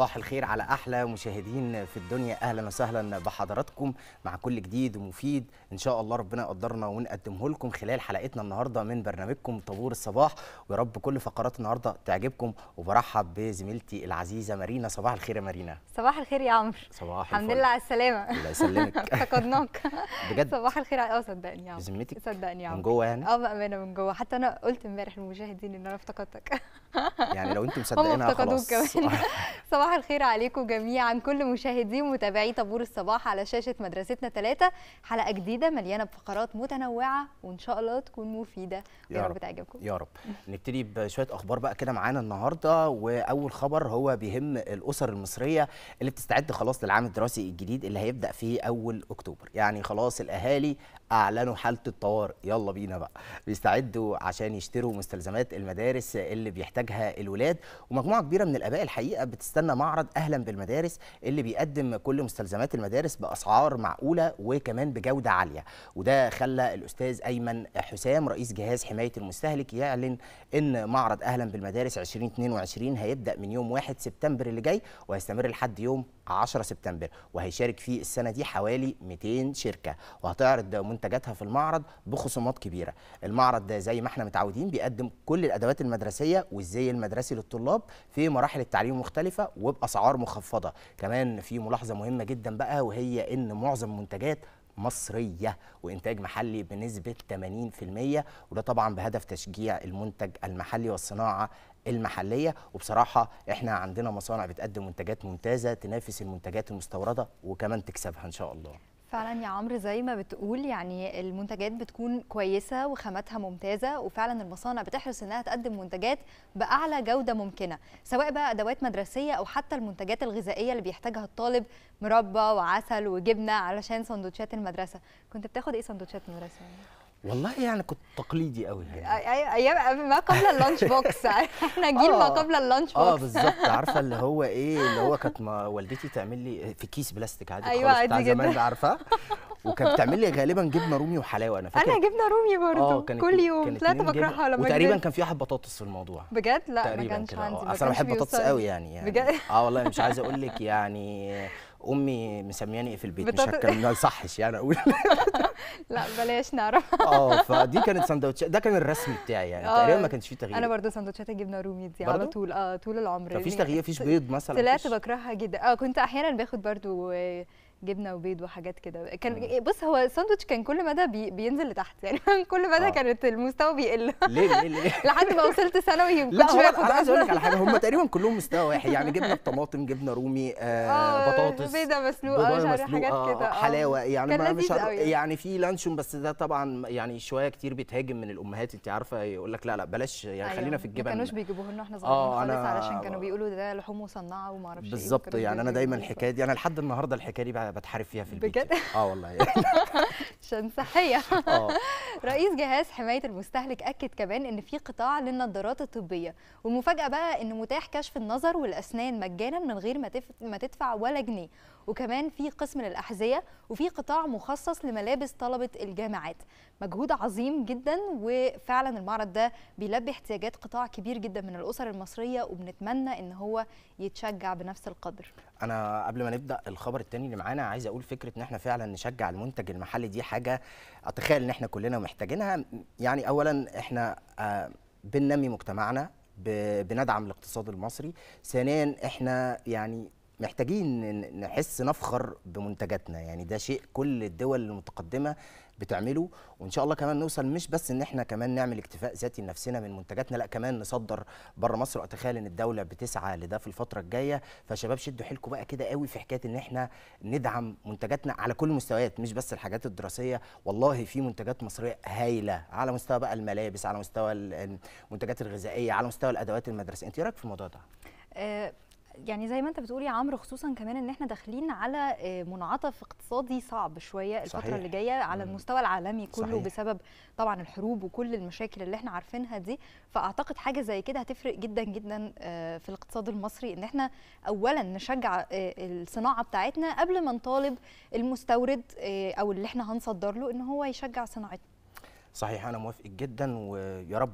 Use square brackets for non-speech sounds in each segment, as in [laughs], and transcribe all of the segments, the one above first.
صباح الخير على احلى مشاهدين في الدنيا اهلا وسهلا بحضراتكم مع كل جديد ومفيد ان شاء الله ربنا يقدرنا ونقدمه لكم خلال حلقتنا النهارده من برنامجكم طابور الصباح ويا رب كل فقرات النهارده تعجبكم وبرحب بزميلتي العزيزه مارينا صباح الخير يا مارينا صباح الخير يا عمرو صباح الحمد لله على السلامه الله يسلمك افتقدناك [laughs] بجد صباح الخير اه صدقني يا عمرو بذمتك صدقني يا عمرو من جوه يعني اه بامانه من جوه حتى انا قلت امبارح للمشاهدين ان انا افتقدتك [laughs] يعني لو انتم مصدقينها خلاص كمان [laughs] صباح الخير عليكم جميعا كل مشاهدي ومتابعي طابور الصباح على شاشه مدرستنا ثلاثة حلقه جديده مليانه بفقرات متنوعه وان شاء الله تكون مفيده يا رب تعجبكم يا رب نبتدي بشويه اخبار بقى كده معانا النهارده واول خبر هو بيهم الاسر المصريه اللي بتستعد خلاص للعام الدراسي الجديد اللي هيبدا في اول اكتوبر يعني خلاص الاهالي اعلنوا حاله الطوارئ يلا بينا بقى بيستعدوا عشان يشتروا مستلزمات المدارس اللي بيحتاجها بيحتاجها الولاد ومجموعه كبيره من الاباء الحقيقه بتستنى معرض اهلا بالمدارس اللي بيقدم كل مستلزمات المدارس باسعار معقوله وكمان بجوده عاليه وده خلى الاستاذ ايمن حسام رئيس جهاز حمايه المستهلك يعلن ان معرض اهلا بالمدارس 2022 هيبدا من يوم 1 سبتمبر اللي جاي وهيستمر لحد يوم 10 سبتمبر وهيشارك فيه السنه دي حوالي 200 شركه وهتعرض منتجاتها في المعرض بخصومات كبيره المعرض ده زي ما احنا متعودين بيقدم كل الادوات المدرسيه والزي المدرسي للطلاب في مراحل التعليم المختلفه وباسعار مخفضه كمان في ملاحظه مهمه جدا بقى وهي ان معظم منتجات مصرية وإنتاج محلي بنسبة 80% وده طبعا بهدف تشجيع المنتج المحلي والصناعة المحليه وبصراحه احنا عندنا مصانع بتقدم منتجات ممتازه تنافس المنتجات المستورده وكمان تكسبها ان شاء الله فعلا يا عمرو زي ما بتقول يعني المنتجات بتكون كويسه وخاماتها ممتازه وفعلا المصانع بتحرص انها تقدم منتجات باعلى جوده ممكنه سواء بقى ادوات مدرسيه او حتى المنتجات الغذائيه اللي بيحتاجها الطالب مربى وعسل وجبنه علشان سندوتشات المدرسه كنت بتاخد ايه سندوتشات المدرسه والله يعني كنت تقليدي قوي يعني ايام ما قبل اللانش بوكس [laughs] احنا جيل ما آه. قبل اللانش آه، بوكس اه بالظبط [laughs] عارفه اللي هو ايه اللي هو كانت والدتي تعمل لي في كيس بلاستيك عادي أيوة خالص بتاع زمان ده عارفاه وكانت بتعمل لي غالبا جبنه رومي وحلاوه انا فاكر انا جبنه رومي برضه آه، كل يوم طلعت بكرهها لما تقريبا كان في واحد بطاطس في الموضوع بجد لا ما كانش عندي اصل انا بحب بطاطس قوي يعني, يعني بجد اه والله مش عايز اقول لك يعني امي مسمياني ايه في البيت مش هتكلم ما يصحش يعني اقول [laughs] لا بلاش نعرف اه فدي كانت سندوتشات ده كان الرسم بتاعي يعني آه، تقريبا ما كانش فيه تغيير انا برضو سندوتشات الجبنه الرومي دي على طول اه طول العمر مفيش يعني تغيير مفيش بيض مثلا طلعت بكرهها جدا اه كنت احيانا باخد برضو آه، جبنه وبيض وحاجات كده كان بص هو الساندوتش كان كل مدى بي بينزل لتحت يعني [laughs] كل مدى آه. كانت المستوى بيقل [laughs] ليه ليه ليه [laughs] لحد ما وصلت ثانوي ما كنتش انا عايز اقول لك على حاجه هم تقريبا كلهم مستوى واحد يعني جبنه بطماطم جبنه رومي آه, آه، بطاطس بيضه مسلوقه مش عارف حاجات آه، كده آه. حلاوه يعني ما مش يعني في لانشون بس ده طبعا يعني شويه كتير بيتهاجم من الامهات انت عارفه يقول لك لا لا بلاش يعني أيوة. خلينا في الجبن ما كانوش بيجيبوه لنا احنا صغيرين خالص علشان كانوا بيقولوا ده لحوم مصنعه وما اعرفش إيه بالظبط يعني انا دايما الحكايه دي انا لحد النهارده الحكايه دي بتحارب فيها في البيت بجد اه والله [laughs] عشان صحيه آه. [laughs] رئيس جهاز حمايه المستهلك اكد كمان ان في قطاع للنظارات الطبيه والمفاجاه بقى ان متاح كشف النظر والاسنان مجانا من غير ما, تف... ما تدفع ولا جنيه وكمان في قسم للاحذيه وفي قطاع مخصص لملابس طلبه الجامعات مجهود عظيم جدا وفعلا المعرض ده بيلبي احتياجات قطاع كبير جدا من الاسر المصريه وبنتمنى ان هو يتشجع بنفس القدر انا قبل ما نبدا الخبر التاني اللي معانا عايز اقول فكره ان احنا فعلا نشجع المنتج المحلي دي حاجه اتخيل ان احنا كلنا محتاجينها يعني اولا احنا آه، بننمي مجتمعنا بندعم الاقتصاد المصري ثانيا احنا يعني محتاجين نحس نفخر بمنتجاتنا يعني ده شيء كل الدول المتقدمه بتعمله وان شاء الله كمان نوصل مش بس ان احنا كمان نعمل اكتفاء ذاتي لنفسنا من منتجاتنا لا كمان نصدر بره مصر واتخيل ان الدوله بتسعى لده في الفتره الجايه فشباب شدوا حيلكم بقى كده قوي في حكايه ان احنا ندعم منتجاتنا على كل المستويات مش بس الحاجات الدراسيه والله في منتجات مصريه هايله على مستوى بقى الملابس على مستوى المنتجات الغذائيه على مستوى الادوات المدرسيه انت إيه رايك في الموضوع ده آه، يعني زي ما انت بتقولي يا عمرو خصوصا كمان ان احنا داخلين على آه، منعطف اقتصادي صعب شويه الفتره صحيح. اللي جايه على المستوى العالمي كله صحيح. بسبب طبعا الحروب وكل المشاكل اللي احنا عارفينها دي فاعتقد حاجه زي كده هتفرق جدا جدا آه، في الاقتصاد المصري ان احنا اولا نشجع آه، الصناعه بتاعتنا قبل ما نطالب المستورد او اللي احنا هنصدر له ان هو يشجع صناعتنا صحيح انا موافق جدا ويا رب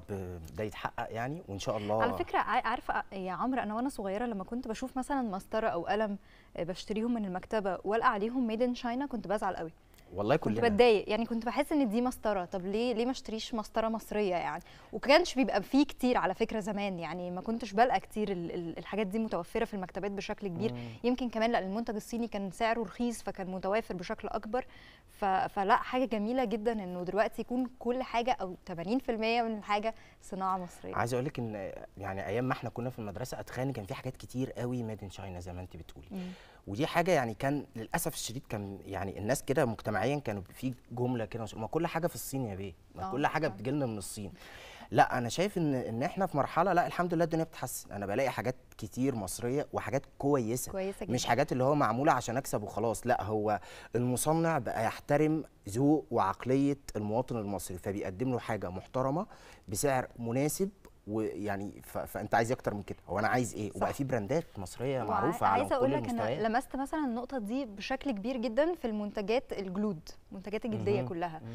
ده يتحقق يعني وان شاء الله على فكره عارفه يا عمرو انا وانا صغيره لما كنت بشوف مثلا مسطره او قلم آه، بشتريهم من المكتبه والقى عليهم ميد ان شاينا كنت بزعل قوي والله كلنا كنت بتضايق يعني كنت بحس ان دي مسطره طب ليه ليه ما اشتريش مسطره مصريه يعني وكانش بيبقى فيه كتير على فكره زمان يعني ما كنتش بلقى كتير الحاجات دي متوفره في المكتبات بشكل كبير مم. يمكن كمان لان المنتج الصيني كان سعره رخيص فكان متوافر بشكل اكبر فلا حاجه جميله جدا انه دلوقتي يكون كل حاجه او 80% من الحاجه صناعه مصريه عايز اقول لك ان يعني ايام ما احنا كنا في المدرسه اتخان كان في حاجات كتير قوي ميد ان شاينا زي ما انت بتقولي مم. ودي حاجه يعني كان للاسف الشديد كان يعني الناس كده مجتمعيا كانوا في جمله كده ما كل حاجه في الصين يا بيه ما آه، كل حاجه آه. بتجي لنا من الصين لا انا شايف ان ان احنا في مرحله لا الحمد لله الدنيا بتتحسن انا بلاقي حاجات كتير مصريه وحاجات كويسه, كويسة جدا. مش حاجات اللي هو معموله عشان اكسب وخلاص لا هو المصنع بقى يحترم ذوق وعقليه المواطن المصري فبيقدم له حاجه محترمه بسعر مناسب ويعني فانت عايز إيه اكتر من كده هو انا عايز ايه وبقى في براندات مصريه معروفه على عايزه اقول لك انا لمست مثلا النقطه دي بشكل كبير جدا في المنتجات الجلود منتجات الجلديه مم. كلها مم.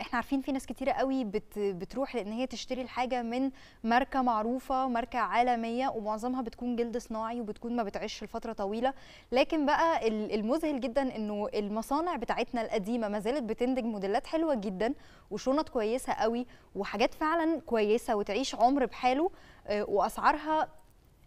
احنا عارفين في ناس كتيره قوي بت بتروح لان هي تشتري الحاجه من ماركه معروفه ماركه عالميه ومعظمها بتكون جلد صناعي وبتكون ما بتعيش لفتره طويله لكن بقى المذهل جدا انه المصانع بتاعتنا القديمه ما زالت بتنتج موديلات حلوه جدا وشنط كويسه قوي وحاجات فعلا كويسه وتعيش عمر بحاله آه، واسعارها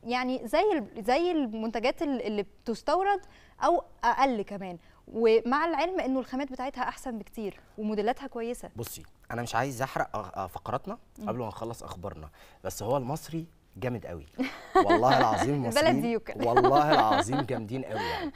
يعني زي زي المنتجات اللي بتستورد او اقل كمان ومع العلم انه الخامات بتاعتها احسن بكتير وموديلاتها كويسه بصي انا مش عايز احرق فقراتنا قبل ما نخلص اخبارنا بس هو المصري جامد قوي والله العظيم [laughs] المصريين [laughs] والله العظيم جامدين قوي يعني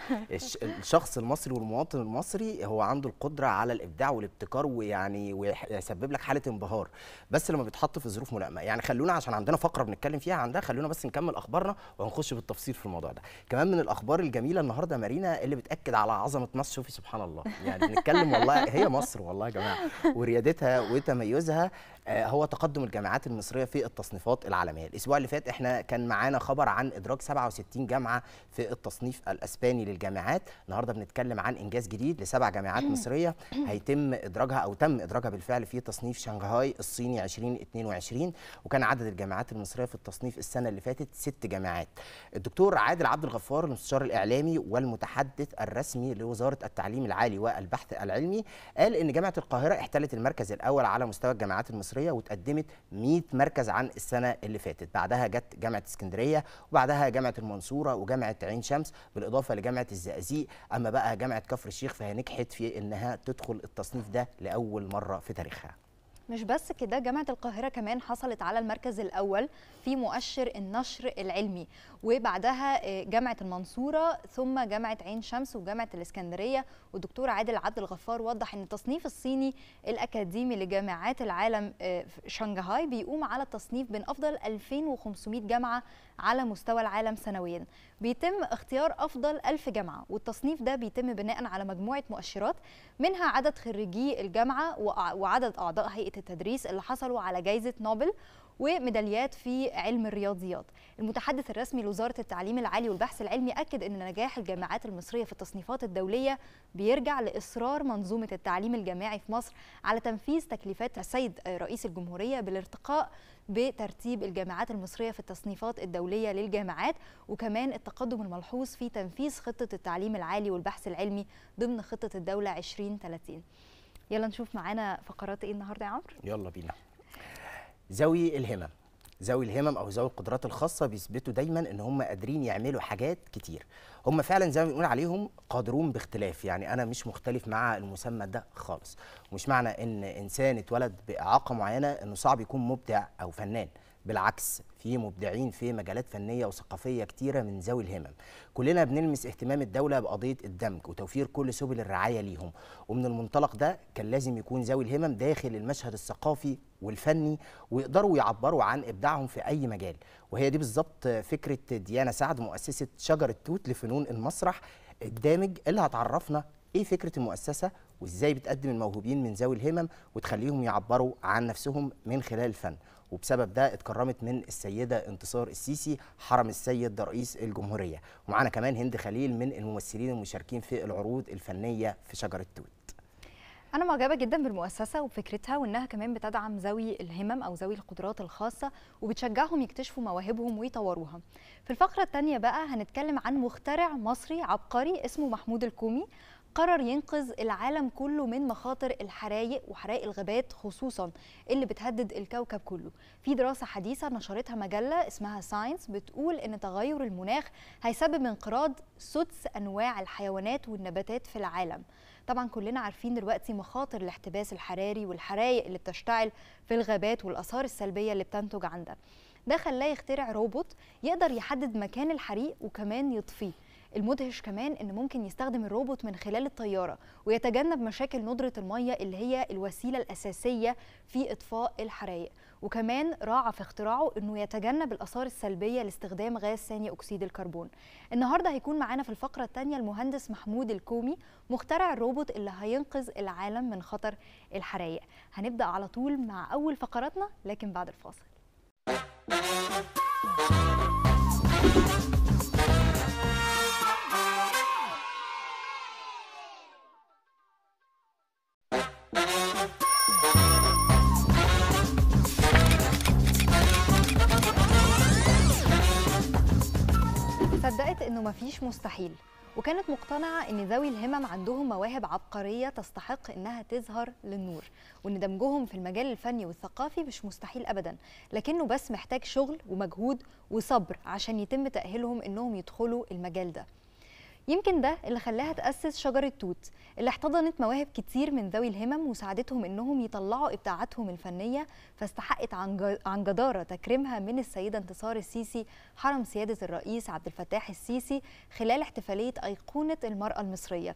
الشخص المصري والمواطن المصري هو عنده القدره على الابداع والابتكار ويعني ويسبب لك حاله انبهار بس لما بيتحط في ظروف ملائمه يعني خلونا عشان عندنا فقره بنتكلم فيها عندها خلونا بس نكمل اخبارنا وهنخش بالتفصيل في الموضوع ده كمان من الاخبار الجميله النهارده مارينا اللي بتاكد على عظمه مصر شوفي سبحان الله يعني بنتكلم والله هي مصر والله يا جماعه وريادتها وتميزها آه، هو تقدم الجامعات المصريه في التصنيفات العالميه الاسبوع اللي فات احنا كان معانا خبر عن ادراج 67 جامعه في التصنيف الاسباني للجامعات النهارده بنتكلم عن انجاز جديد لسبع جامعات مصريه هيتم ادراجها او تم ادراجها بالفعل في تصنيف شنغهاي الصيني 2022 وكان عدد الجامعات المصريه في التصنيف السنه اللي فاتت ست جامعات الدكتور عادل عبد الغفار المستشار الاعلامي والمتحدث الرسمي لوزاره التعليم العالي والبحث العلمي قال ان جامعه القاهره احتلت المركز الاول على مستوى الجامعات المصريه المصريه وتقدمت 100 مركز عن السنه اللي فاتت بعدها جت جامعه اسكندريه وبعدها جامعه المنصوره وجامعه عين شمس بالاضافه لجامعه الزقازيق اما بقى جامعه كفر الشيخ فهي نجحت في انها تدخل التصنيف ده لاول مره في تاريخها مش بس كده جامعة القاهرة كمان حصلت على المركز الأول في مؤشر النشر العلمي وبعدها آه، جامعه المنصوره ثم جامعه عين شمس وجامعه الاسكندريه والدكتور عادل عبد الغفار وضح ان التصنيف الصيني الاكاديمي لجامعات العالم آه، شنغهاي بيقوم على التصنيف بين افضل 2500 جامعه على مستوى العالم سنويا بيتم اختيار افضل 1000 جامعه والتصنيف ده بيتم بناء على مجموعه مؤشرات منها عدد خريجي الجامعه وعدد اعضاء هيئه التدريس اللي حصلوا على جائزه نوبل وميداليات في علم الرياضيات المتحدث الرسمي لوزارة التعليم العالي والبحث العلمي أكد أن نجاح الجامعات المصرية في التصنيفات الدولية بيرجع لإصرار منظومة التعليم الجامعي في مصر على تنفيذ تكليفات السيد رئيس الجمهورية بالارتقاء بترتيب الجامعات المصرية في التصنيفات الدولية للجامعات وكمان التقدم الملحوظ في تنفيذ خطة التعليم العالي والبحث العلمي ضمن خطة الدولة 2030 يلا نشوف معانا فقرات ايه النهارده يا عمرو يلا بينا ذوي الهمم ذوي الهمم او ذوي القدرات الخاصه بيثبتوا دايما ان هم قادرين يعملوا حاجات كتير هم فعلا زي ما بنقول عليهم قادرون باختلاف يعني انا مش مختلف مع المسمى ده خالص مش معنى ان انسان اتولد باعاقه معينه انه صعب يكون مبدع او فنان بالعكس في مبدعين في مجالات فنيه وثقافيه كتيره من ذوي الهمم كلنا بنلمس اهتمام الدوله بقضيه الدمج وتوفير كل سبل الرعايه ليهم ومن المنطلق ده كان لازم يكون ذوي الهمم داخل المشهد الثقافي والفني ويقدروا يعبروا عن ابداعهم في اي مجال وهي دي بالظبط فكره ديانا سعد مؤسسه شجره توت لفنون المسرح الدامج اللي هتعرفنا ايه فكره المؤسسه وازاي بتقدم الموهوبين من ذوي الهمم وتخليهم يعبروا عن نفسهم من خلال الفن وبسبب ده اتكرمت من السيده انتصار السيسي حرم السيد رئيس الجمهوريه ومعانا كمان هند خليل من الممثلين المشاركين في العروض الفنيه في شجره توت انا معجبه جدا بالمؤسسه وفكرتها وانها كمان بتدعم ذوي الهمم او ذوي القدرات الخاصه وبتشجعهم يكتشفوا مواهبهم ويطوروها في الفقره الثانيه بقى هنتكلم عن مخترع مصري عبقري اسمه محمود الكومي قرر ينقذ العالم كله من مخاطر الحرائق وحرائق الغابات خصوصا اللي بتهدد الكوكب كله في دراسة حديثة نشرتها مجلة اسمها ساينس بتقول ان تغير المناخ هيسبب انقراض سدس انواع الحيوانات والنباتات في العالم طبعا كلنا عارفين دلوقتي مخاطر الاحتباس الحراري والحرايق اللي بتشتعل في الغابات والاثار السلبيه اللي بتنتج عن ده ده خلاه يخترع روبوت يقدر يحدد مكان الحريق وكمان يطفيه المدهش كمان ان ممكن يستخدم الروبوت من خلال الطياره ويتجنب مشاكل ندره الميه اللي هي الوسيله الاساسيه في اطفاء الحرائق وكمان راعى في اختراعه انه يتجنب الاثار السلبيه لاستخدام غاز ثاني اكسيد الكربون النهارده هيكون معانا في الفقره الثانيه المهندس محمود الكومي مخترع الروبوت اللي هينقذ العالم من خطر الحرايق هنبدا على طول مع اول فقراتنا لكن بعد الفاصل مستحيل وكانت مقتنعة أن ذوي الهمم عندهم مواهب عبقرية تستحق أنها تظهر للنور وأن دمجهم في المجال الفني والثقافي مش مستحيل أبدا لكنه بس محتاج شغل ومجهود وصبر عشان يتم تأهيلهم أنهم يدخلوا المجال ده يمكن ده اللي خلاها تأسس شجرة توت اللي احتضنت مواهب كتير من ذوي الهمم وساعدتهم انهم يطلعوا ابداعاتهم الفنية فاستحقت عن جدارة تكريمها من السيدة انتصار السيسي حرم سيادة الرئيس عبد الفتاح السيسي خلال احتفالية أيقونة المرأة المصرية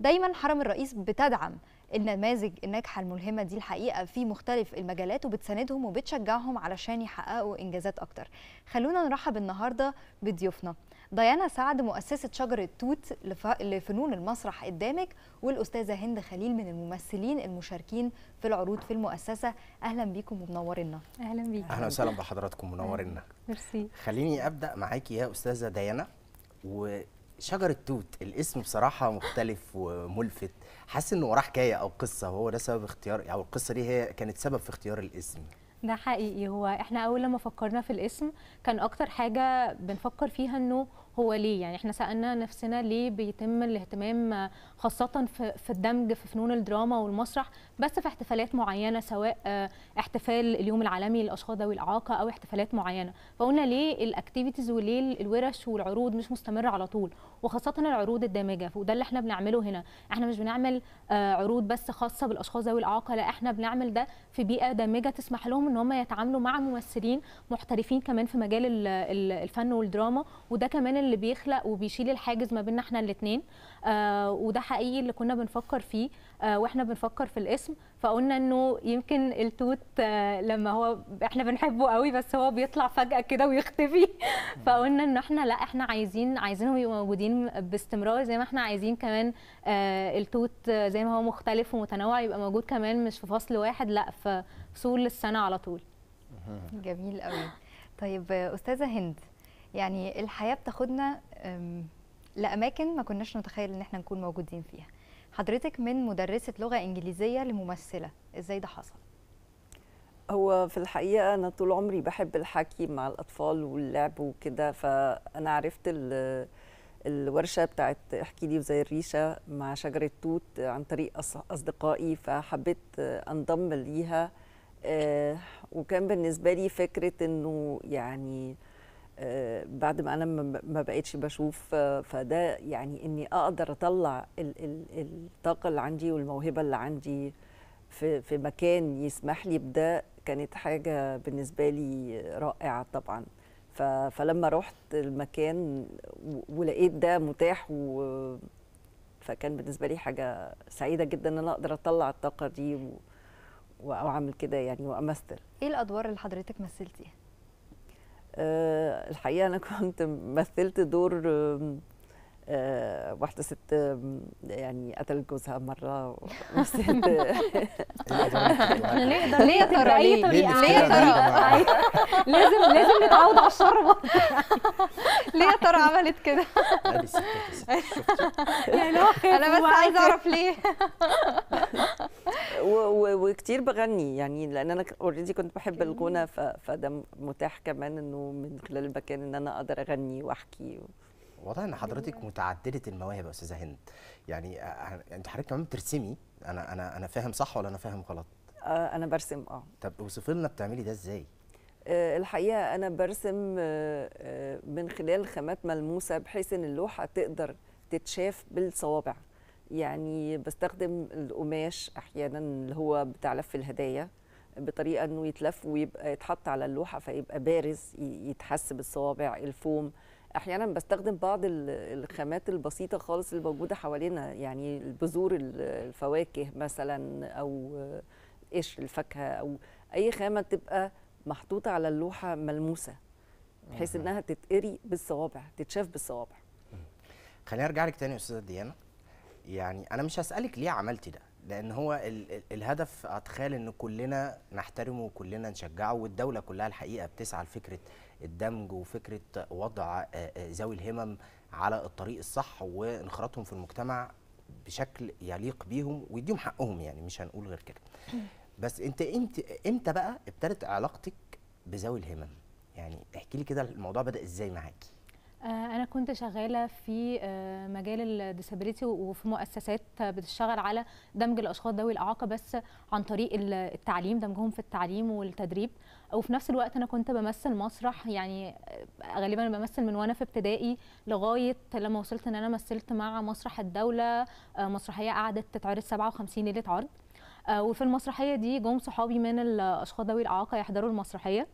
دايما حرم الرئيس بتدعم النماذج الناجحه الملهمه دي الحقيقه في مختلف المجالات وبتساندهم وبتشجعهم علشان يحققوا انجازات اكتر خلونا نرحب النهارده بضيوفنا ديانا سعد مؤسسه شجره توت لفنون المسرح قدامك والاستاذه هند خليل من الممثلين المشاركين في العروض في المؤسسه اهلا بيكم ومنورينا اهلا بيكم اهلا وسهلا بحضراتكم منورينا ميرسي خليني ابدا معاكي يا استاذه ديانا وشجره توت الاسم بصراحه مختلف وملفت حاسس انه وراه حكايه او قصه وهو ده سبب اختيار او القصه دي هي كانت سبب في اختيار الاسم ده حقيقي هو احنا اول لما فكرنا في الاسم كان اكتر حاجه بنفكر فيها انه هو ليه يعني احنا سالنا نفسنا ليه بيتم الاهتمام خاصه في الدمج في فنون الدراما والمسرح بس في احتفالات معينه سواء آه، احتفال اليوم العالمي للاشخاص ذوي الاعاقه او احتفالات معينه فقلنا ليه الاكتيفيتيز وليه الورش والعروض مش مستمره على طول وخاصه العروض الدامجه وده اللي احنا بنعمله هنا احنا مش بنعمل آه، عروض بس خاصه بالاشخاص ذوي الاعاقه لا احنا بنعمل ده في بيئه دامجه تسمح لهم ان هم يتعاملوا مع ممثلين محترفين كمان في مجال الفن والدراما وده كمان اللي بيخلق وبيشيل الحاجز ما بيننا احنا الاثنين آه وده حقيقي اللي كنا بنفكر فيه آه واحنا بنفكر في الاسم فقلنا انه يمكن التوت آه لما هو احنا بنحبه قوي بس هو بيطلع فجاه كده ويختفي [laughs] فقلنا ان احنا لا احنا عايزين عايزينهم يبقوا موجودين باستمرار زي ما احنا عايزين كمان آه التوت زي ما هو مختلف ومتنوع يبقى موجود كمان مش في فصل واحد لا في فصول السنه على طول جميل قوي طيب آه، استاذه هند يعني الحياه بتاخدنا لاماكن ما كناش نتخيل ان احنا نكون موجودين فيها حضرتك من مدرسه لغه انجليزيه لممثله ازاي ده حصل هو في الحقيقه انا طول عمري بحب الحكي مع الاطفال واللعب وكده فانا عرفت الورشه بتاعت احكي لي وزي الريشه مع شجره توت عن طريق اصدقائي فحبيت انضم ليها آه، وكان بالنسبه لي فكره انه يعني آه، بعد ما انا ما بقتش بشوف آه، فده يعني اني اقدر اطلع الطاقه اللي عندي والموهبه اللي عندي في في مكان يسمح لي بده كانت حاجه بالنسبه لي رائعه طبعا فلما رحت المكان ولقيت ده متاح و فكان بالنسبه لي حاجه سعيده جدا ان انا اقدر اطلع الطاقه دي و... واعمل كده يعني وامثل ايه الادوار اللي حضرتك مثلتيها آه، الحقيقه انا [laughs] كنت مثلت دور آه، واحده ست يعني قتلت جوزها مره وست [laughs] ليه ترى ليه طريقه ليه ترى [laughs] لازم لازم نتعود على الشر [laughs] ليه ترى عملت كده يعني هو انا بس عايزه اعرف ليه وكتير بغني يعني لان انا اوريدي كنت بحب الغنى فده متاح كمان انه من خلال المكان ان انا اقدر اغني واحكي واضح ان حضرتك متعدده المواهب يا استاذه هند يعني آه، آه، انت حضرتك كمان بترسمي انا انا انا فاهم صح ولا انا فاهم غلط آه انا برسم اه طب اوصفي لنا بتعملي ده ازاي آه، الحقيقه انا برسم من خلال خامات ملموسه بحيث ان اللوحه تقدر تتشاف بالصوابع يعني بستخدم القماش احيانا اللي هو بتاع لف الهدايا بطريقه انه يتلف ويبقى يتحط على اللوحه فيبقى بارز يتحس بالصوابع الفوم احيانا بستخدم بعض الخامات البسيطه خالص اللي موجوده حوالينا يعني بذور الفواكه مثلا او قش الفاكهه او اي خامه تبقى محطوطه على اللوحه ملموسه بحيث انها تتقري بالصوابع تتشاف بالصوابع خليني ارجع لك تاني يا استاذه ديانا يعني انا مش هسالك ليه عملتي ده لان هو ال ال الهدف اتخيل ان كلنا نحترمه وكلنا نشجعه والدوله كلها الحقيقه بتسعى لفكره الدمج وفكره وضع آه، آه، ذوي الهمم على الطريق الصح وانخراطهم في المجتمع بشكل يليق بيهم ويديهم حقهم يعني مش هنقول غير كده [clears throat] بس انت امتى امتى بقى ابتدت علاقتك بذوي الهمم يعني احكي لي كده الموضوع بدا ازاي معاكي آه، انا كنت شغاله في آه، مجال الديسابيليتي وفي مؤسسات بتشتغل على دمج الاشخاص ذوي الاعاقه بس عن طريق التعليم دمجهم في التعليم والتدريب وفي نفس الوقت انا كنت بمثل مسرح يعني آه، غالبا بمثل من وانا في ابتدائي لغايه لما وصلت ان انا مثلت مع مسرح الدوله مسرحيه قعدت تتعرض 57 ليله عرض وفي المسرحيه دي جم صحابي من الاشخاص ذوي الاعاقه يحضروا المسرحيه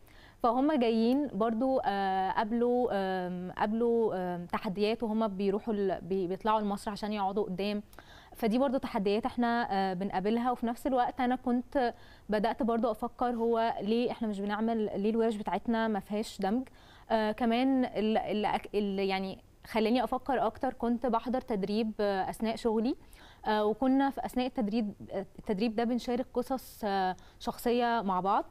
فهم جايين برضو آه، قابلوا قابلوا تحديات وهم بيروحوا بيطلعوا المصر عشان يقعدوا قدام فدي برضو تحديات احنا آه، بنقابلها وفي نفس الوقت انا كنت بدات برضو افكر هو ليه احنا مش بنعمل ليه الورش بتاعتنا ما فيهاش دمج آه، كمان اللي يعني خلاني افكر اكتر كنت بحضر تدريب اثناء شغلي وكنا في اثناء التدريب التدريب ده بنشارك قصص شخصيه مع بعض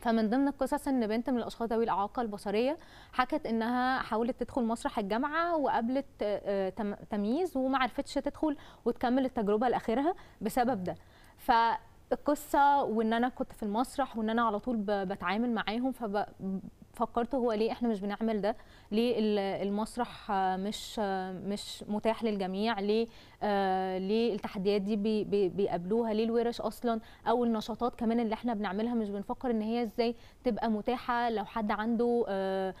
فمن ضمن القصص ان بنت من الاشخاص ذوي الاعاقه البصريه حكت انها حاولت تدخل مسرح الجامعه وقابلت آه، آه، تمييز وما عرفتش تدخل وتكمل التجربه لاخرها بسبب ده فالقصه وان انا كنت في المسرح وان انا على طول بتعامل معاهم فب فكرت هو ليه احنا مش بنعمل ده ليه المسرح مش مش متاح للجميع ليه آه، ليه التحديات دي بيقابلوها ليه الورش اصلا او النشاطات كمان اللي احنا بنعملها مش بنفكر ان هي ازاي تبقى متاحه لو حد عنده آه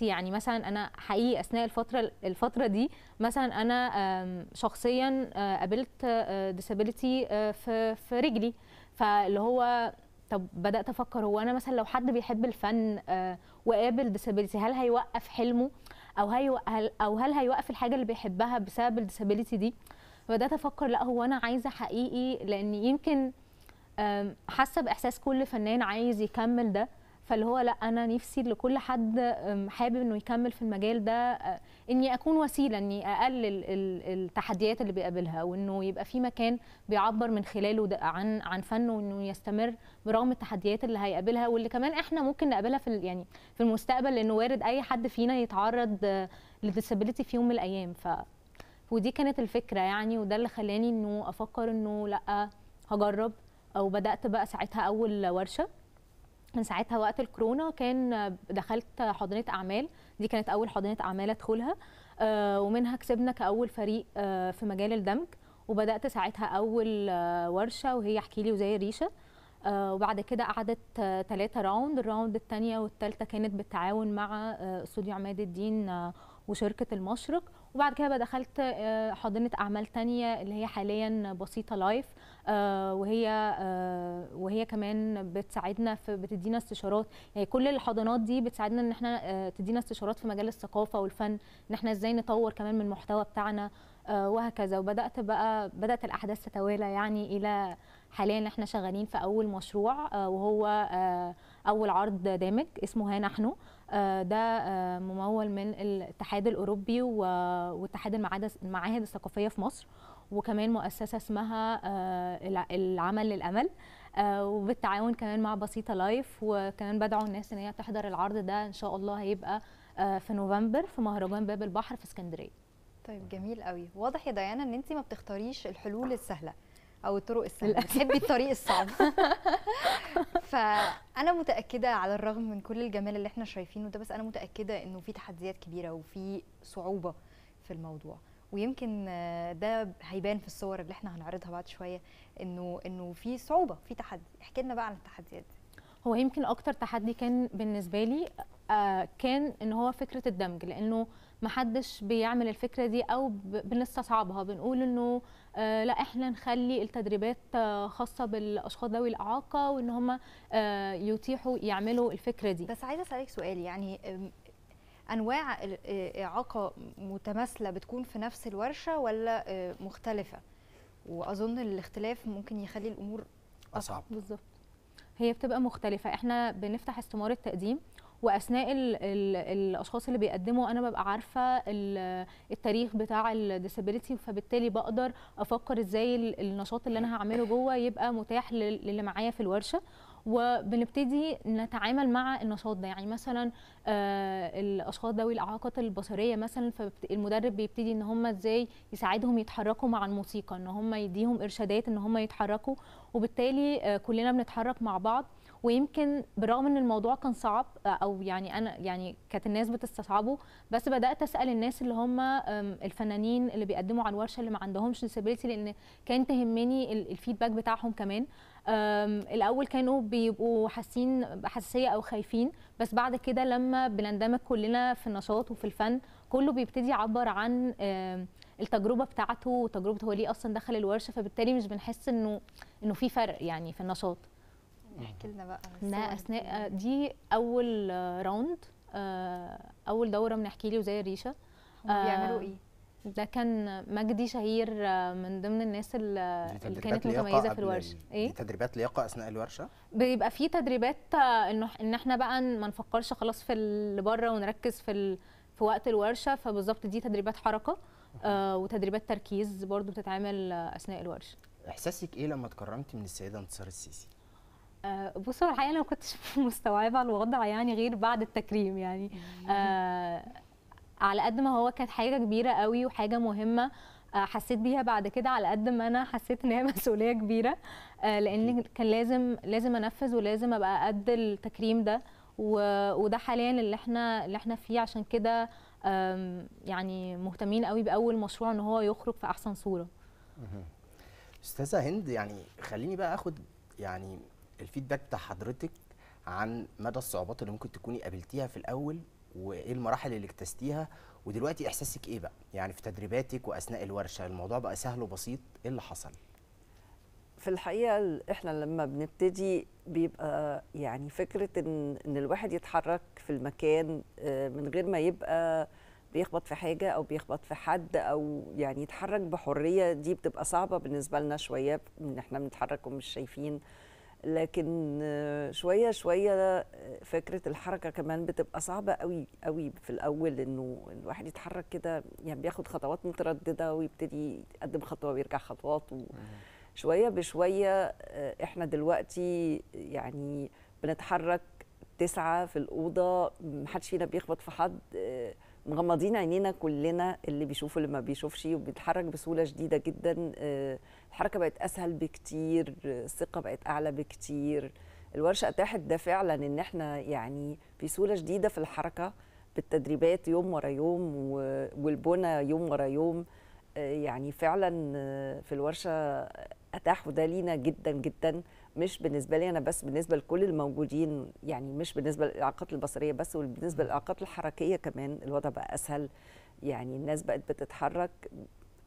يعني مثلا انا حقيقي اثناء الفتره الفتره دي مثلا انا شخصيا آه، قابلت آه، disability في في رجلي فاللي هو طب بدات افكر هو انا مثلا لو حد بيحب الفن آه، وقابل ديسابيلتي هل هيوقف حلمه او هيوقف او هل هيوقف الحاجه اللي بيحبها بسبب الديسابيلتي دي بدات افكر لا هو انا عايزه حقيقي لان يمكن حاسه باحساس كل فنان عايز يكمل ده فاللي هو لا انا نفسي لكل حد حابب انه يكمل في المجال ده اني اكون وسيله اني اقلل التحديات اللي بيقابلها وانه يبقى في مكان بيعبر من خلاله عن عن فنه وانه يستمر برغم التحديات اللي هيقابلها واللي كمان احنا ممكن نقابلها في يعني في المستقبل لانه وارد اي حد فينا يتعرض لديسابيليتي في يوم من الايام ف ودي كانت الفكره يعني وده اللي خلاني انه افكر انه لا هجرب او بدات بقى ساعتها اول ورشه من ساعتها وقت الكورونا كان دخلت حاضنه اعمال دي كانت اول حاضنه اعمال ادخلها آه، ومنها كسبنا كاول فريق آه، في مجال الدمج وبدات ساعتها اول آه، ورشه وهي احكي لي وزي الريشه وبعد كده قعدت ثلاثة راوند الراوند الثانية والثالثة كانت بالتعاون مع استوديو عماد الدين وشركة المشرق وبعد كده بقى دخلت حاضنة أعمال تانية اللي هي حاليا بسيطة لايف آه، وهي آه، وهي كمان بتساعدنا في بتدينا استشارات يعني كل الحضانات دي بتساعدنا ان احنا آه، تدينا استشارات في مجال الثقافه والفن ان احنا ازاي نطور كمان من المحتوى بتاعنا وهكذا وبدات بقى بدات الاحداث تتوالى يعني الى حاليا احنا شغالين في اول مشروع وهو اول عرض دامج اسمه ها نحن ده ممول من الاتحاد الاوروبي واتحاد المعاهد الثقافيه في مصر وكمان مؤسسه اسمها آه، العمل للامل آه، وبالتعاون كمان مع بسيطه لايف وكمان بدعو الناس ان هي تحضر العرض ده ان شاء الله هيبقى آه، في نوفمبر في مهرجان باب البحر في اسكندريه طيب جميل قوي واضح يا ديانا ان انت ما بتختاريش الحلول السهله او الطرق السهله بتحبي الطريق الصعب [laughs] فانا متاكده على الرغم من كل الجمال اللي احنا شايفينه ده بس انا متاكده انه في تحديات كبيره وفي صعوبه في الموضوع ويمكن آه، ده هيبان في الصور اللي احنا هنعرضها بعد شويه انه انه في صعوبه في تحدي احكي لنا بقى عن التحديات دي هو يمكن اكتر تحدي كان بالنسبه لي آه، كان ان هو فكره الدمج لانه محدش بيعمل الفكره دي او بنستصعبها بنقول انه آه، لا احنا نخلي التدريبات خاصه بالاشخاص ذوي الاعاقه وان هم يتيحوا يعملوا الفكره دي بس عايزه اسالك سؤال يعني انواع اعاقه متماثله بتكون في نفس الورشه ولا آه، مختلفه واظن الاختلاف ممكن يخلي الامور اصعب بالظبط هي بتبقى مختلفه احنا بنفتح استماره تقديم واثناء الـ الـ الاشخاص اللي بيقدموا انا ببقى عارفه التاريخ بتاع الديسابيلتي فبالتالي بقدر افكر ازاي النشاط اللي انا هعمله جوه يبقى متاح للي معايا في الورشه وبنبتدي نتعامل مع النشاط ده يعني مثلا آه، الاشخاص ذوي الاعاقات البصريه مثلا فالمدرب بيبتدي ان هم ازاي يساعدهم يتحركوا مع الموسيقى ان هم يديهم ارشادات ان هم يتحركوا وبالتالي آه، كلنا بنتحرك مع بعض ويمكن برغم ان الموضوع كان صعب آه، او يعني انا يعني كانت الناس بتستصعبه بس بدات اسال الناس اللي هم الفنانين اللي بيقدموا على الورشه اللي ما عندهمش ديسابيلتي لان كان تهمني الفيدباك بتاعهم كمان الاول كانوا بيبقوا حاسين بحساسيه او خايفين بس بعد كده لما بنندمج كلنا في النشاط وفي الفن كله بيبتدي يعبر عن التجربه بتاعته وتجربه هو ليه اصلا دخل الورشه فبالتالي مش بنحس انه انه في فرق يعني في النشاط احكي لنا بقى احنا اثناء آه، دي اول راوند آه، اول دوره بنحكي لي وزي الريشه آه، بيعملوا ايه ده كان مجدي شهير من ضمن الناس اللي كانت متميزه في الورشه ايه تدريبات لياقه اثناء الورشه بيبقى في تدريبات انه ان احنا بقى ما نفكرش خلاص في اللي بره ونركز في ال... في وقت الورشه فبالظبط دي تدريبات حركه آه وتدريبات تركيز برضو بتتعمل اثناء الورشه احساسك ايه لما اتكرمتي من السيده انتصار السيسي آه، بصوا الحقيقه انا ما كنتش [laughs] مستوعبه الوضع يعني غير بعد التكريم يعني آه، على قد ما هو كانت حاجه كبيره قوي وحاجه مهمه آه، حسيت بيها بعد كده على قد ما انا حسيت ان هي [laughs] مسؤوليه كبيره لان كان لازم لازم انفذ ولازم ابقى قد التكريم ده وده حاليا اللي احنا اللي احنا فيه عشان كده يعني مهتمين قوي باول مشروع ان هو يخرج في احسن صوره استاذه هند يعني خليني بقى اخد يعني الفيدباك بتاع حضرتك عن مدى الصعوبات اللي ممكن تكوني قابلتيها في الاول وايه المراحل اللي اكتسبتيها ودلوقتي احساسك ايه بقى يعني في تدريباتك واثناء الورشه الموضوع بقى سهل وبسيط ايه اللي حصل في الحقيقه احنا لما بنبتدي بيبقى يعني فكره ان ان الواحد يتحرك في المكان آه، من غير ما يبقى بيخبط في حاجه او بيخبط في حد او يعني يتحرك بحريه دي بتبقى صعبه بالنسبه لنا شويه ان احنا بنتحرك ومش شايفين لكن شويه شويه فكره الحركه كمان بتبقى صعبه قوي قوي في الاول انه الواحد يتحرك كده يعني بياخد خطوات متردده ويبتدي يقدم خطوه ويرجع خطوات شوية بشويه آه، احنا دلوقتي يعني بنتحرك تسعه في الاوضه محدش فينا بيخبط في حد آه، مغمضين عينينا كلنا اللي بيشوف اللي ما بيشوفش وبيتحرك بسهوله شديده جدا آه، الحركه بقت اسهل بكتير الثقه بقت اعلى بكتير الورشه اتاحت ده فعلا ان احنا يعني في سهولة شديده في الحركه بالتدريبات يوم ورا يوم والبنى يوم ورا يوم آه، يعني فعلا آه، في الورشه اتاحوا ده لينا جدا جدا مش بالنسبه لي انا بس بالنسبه لكل الموجودين يعني مش بالنسبه للاعاقات البصريه بس وبالنسبه للاعاقات الحركيه كمان الوضع بقى اسهل يعني الناس بقت بتتحرك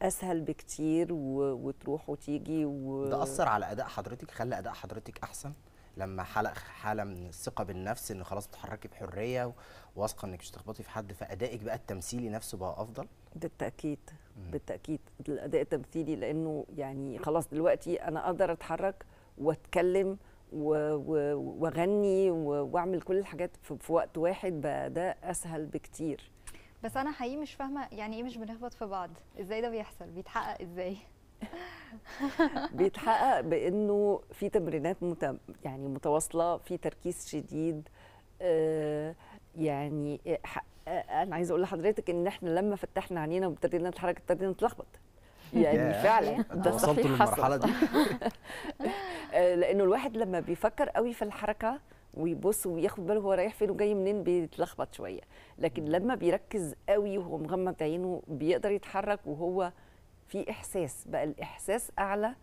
اسهل بكتير وتروح وتيجي و... ده اثر على اداء حضرتك خلى اداء حضرتك احسن لما حلق حاله من الثقه بالنفس ان خلاص بتتحركي بحريه واثقه انك مش تخبطي في حد فادائك بقى التمثيلي نفسه بقى افضل بالتاكيد مم. بالتاكيد الاداء التمثيلي لانه يعني خلاص دلوقتي انا اقدر اتحرك واتكلم واغني واعمل كل الحاجات في وقت واحد بقى ده اسهل بكتير بس انا حقيقي مش فاهمه يعني ايه مش بنخبط في بعض ازاي ده بيحصل بيتحقق ازاي [laughs] بيتحقق بانه في تمرينات مت... يعني متواصله في تركيز شديد آه، يعني انا عايزه اقول لحضرتك ان احنا لما فتحنا عينينا وابتدينا نتحرك ابتدينا نتلخبط يعني فعلا ده صحيح للمرحله دي [laughs] آه، لانه الواحد لما بيفكر قوي في الحركه ويبص وياخد باله هو رايح فين وجاي منين بيتلخبط شويه لكن لما بيركز قوي وهو مغمض عينه بيقدر يتحرك وهو في احساس بقى الاحساس اعلى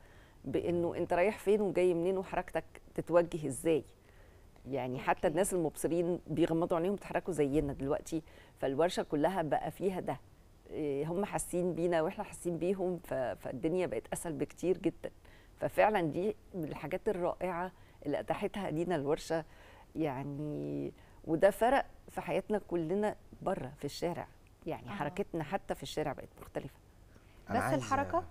بانه انت رايح فين وجاي منين وحركتك تتوجه ازاي يعني حتى الناس المبصرين بيغمضوا عينيهم بيتحركوا زينا دلوقتي فالورشه كلها بقى فيها ده إيه، هم حاسين بينا واحنا حاسين بيهم فالدنيا بقت اسهل بكتير جدا ففعلا دي من الحاجات الرائعه اللي اتاحتها لينا الورشه يعني وده فرق في حياتنا كلنا بره في الشارع يعني آه. حركتنا حتى في الشارع بقت مختلفه بس الحركه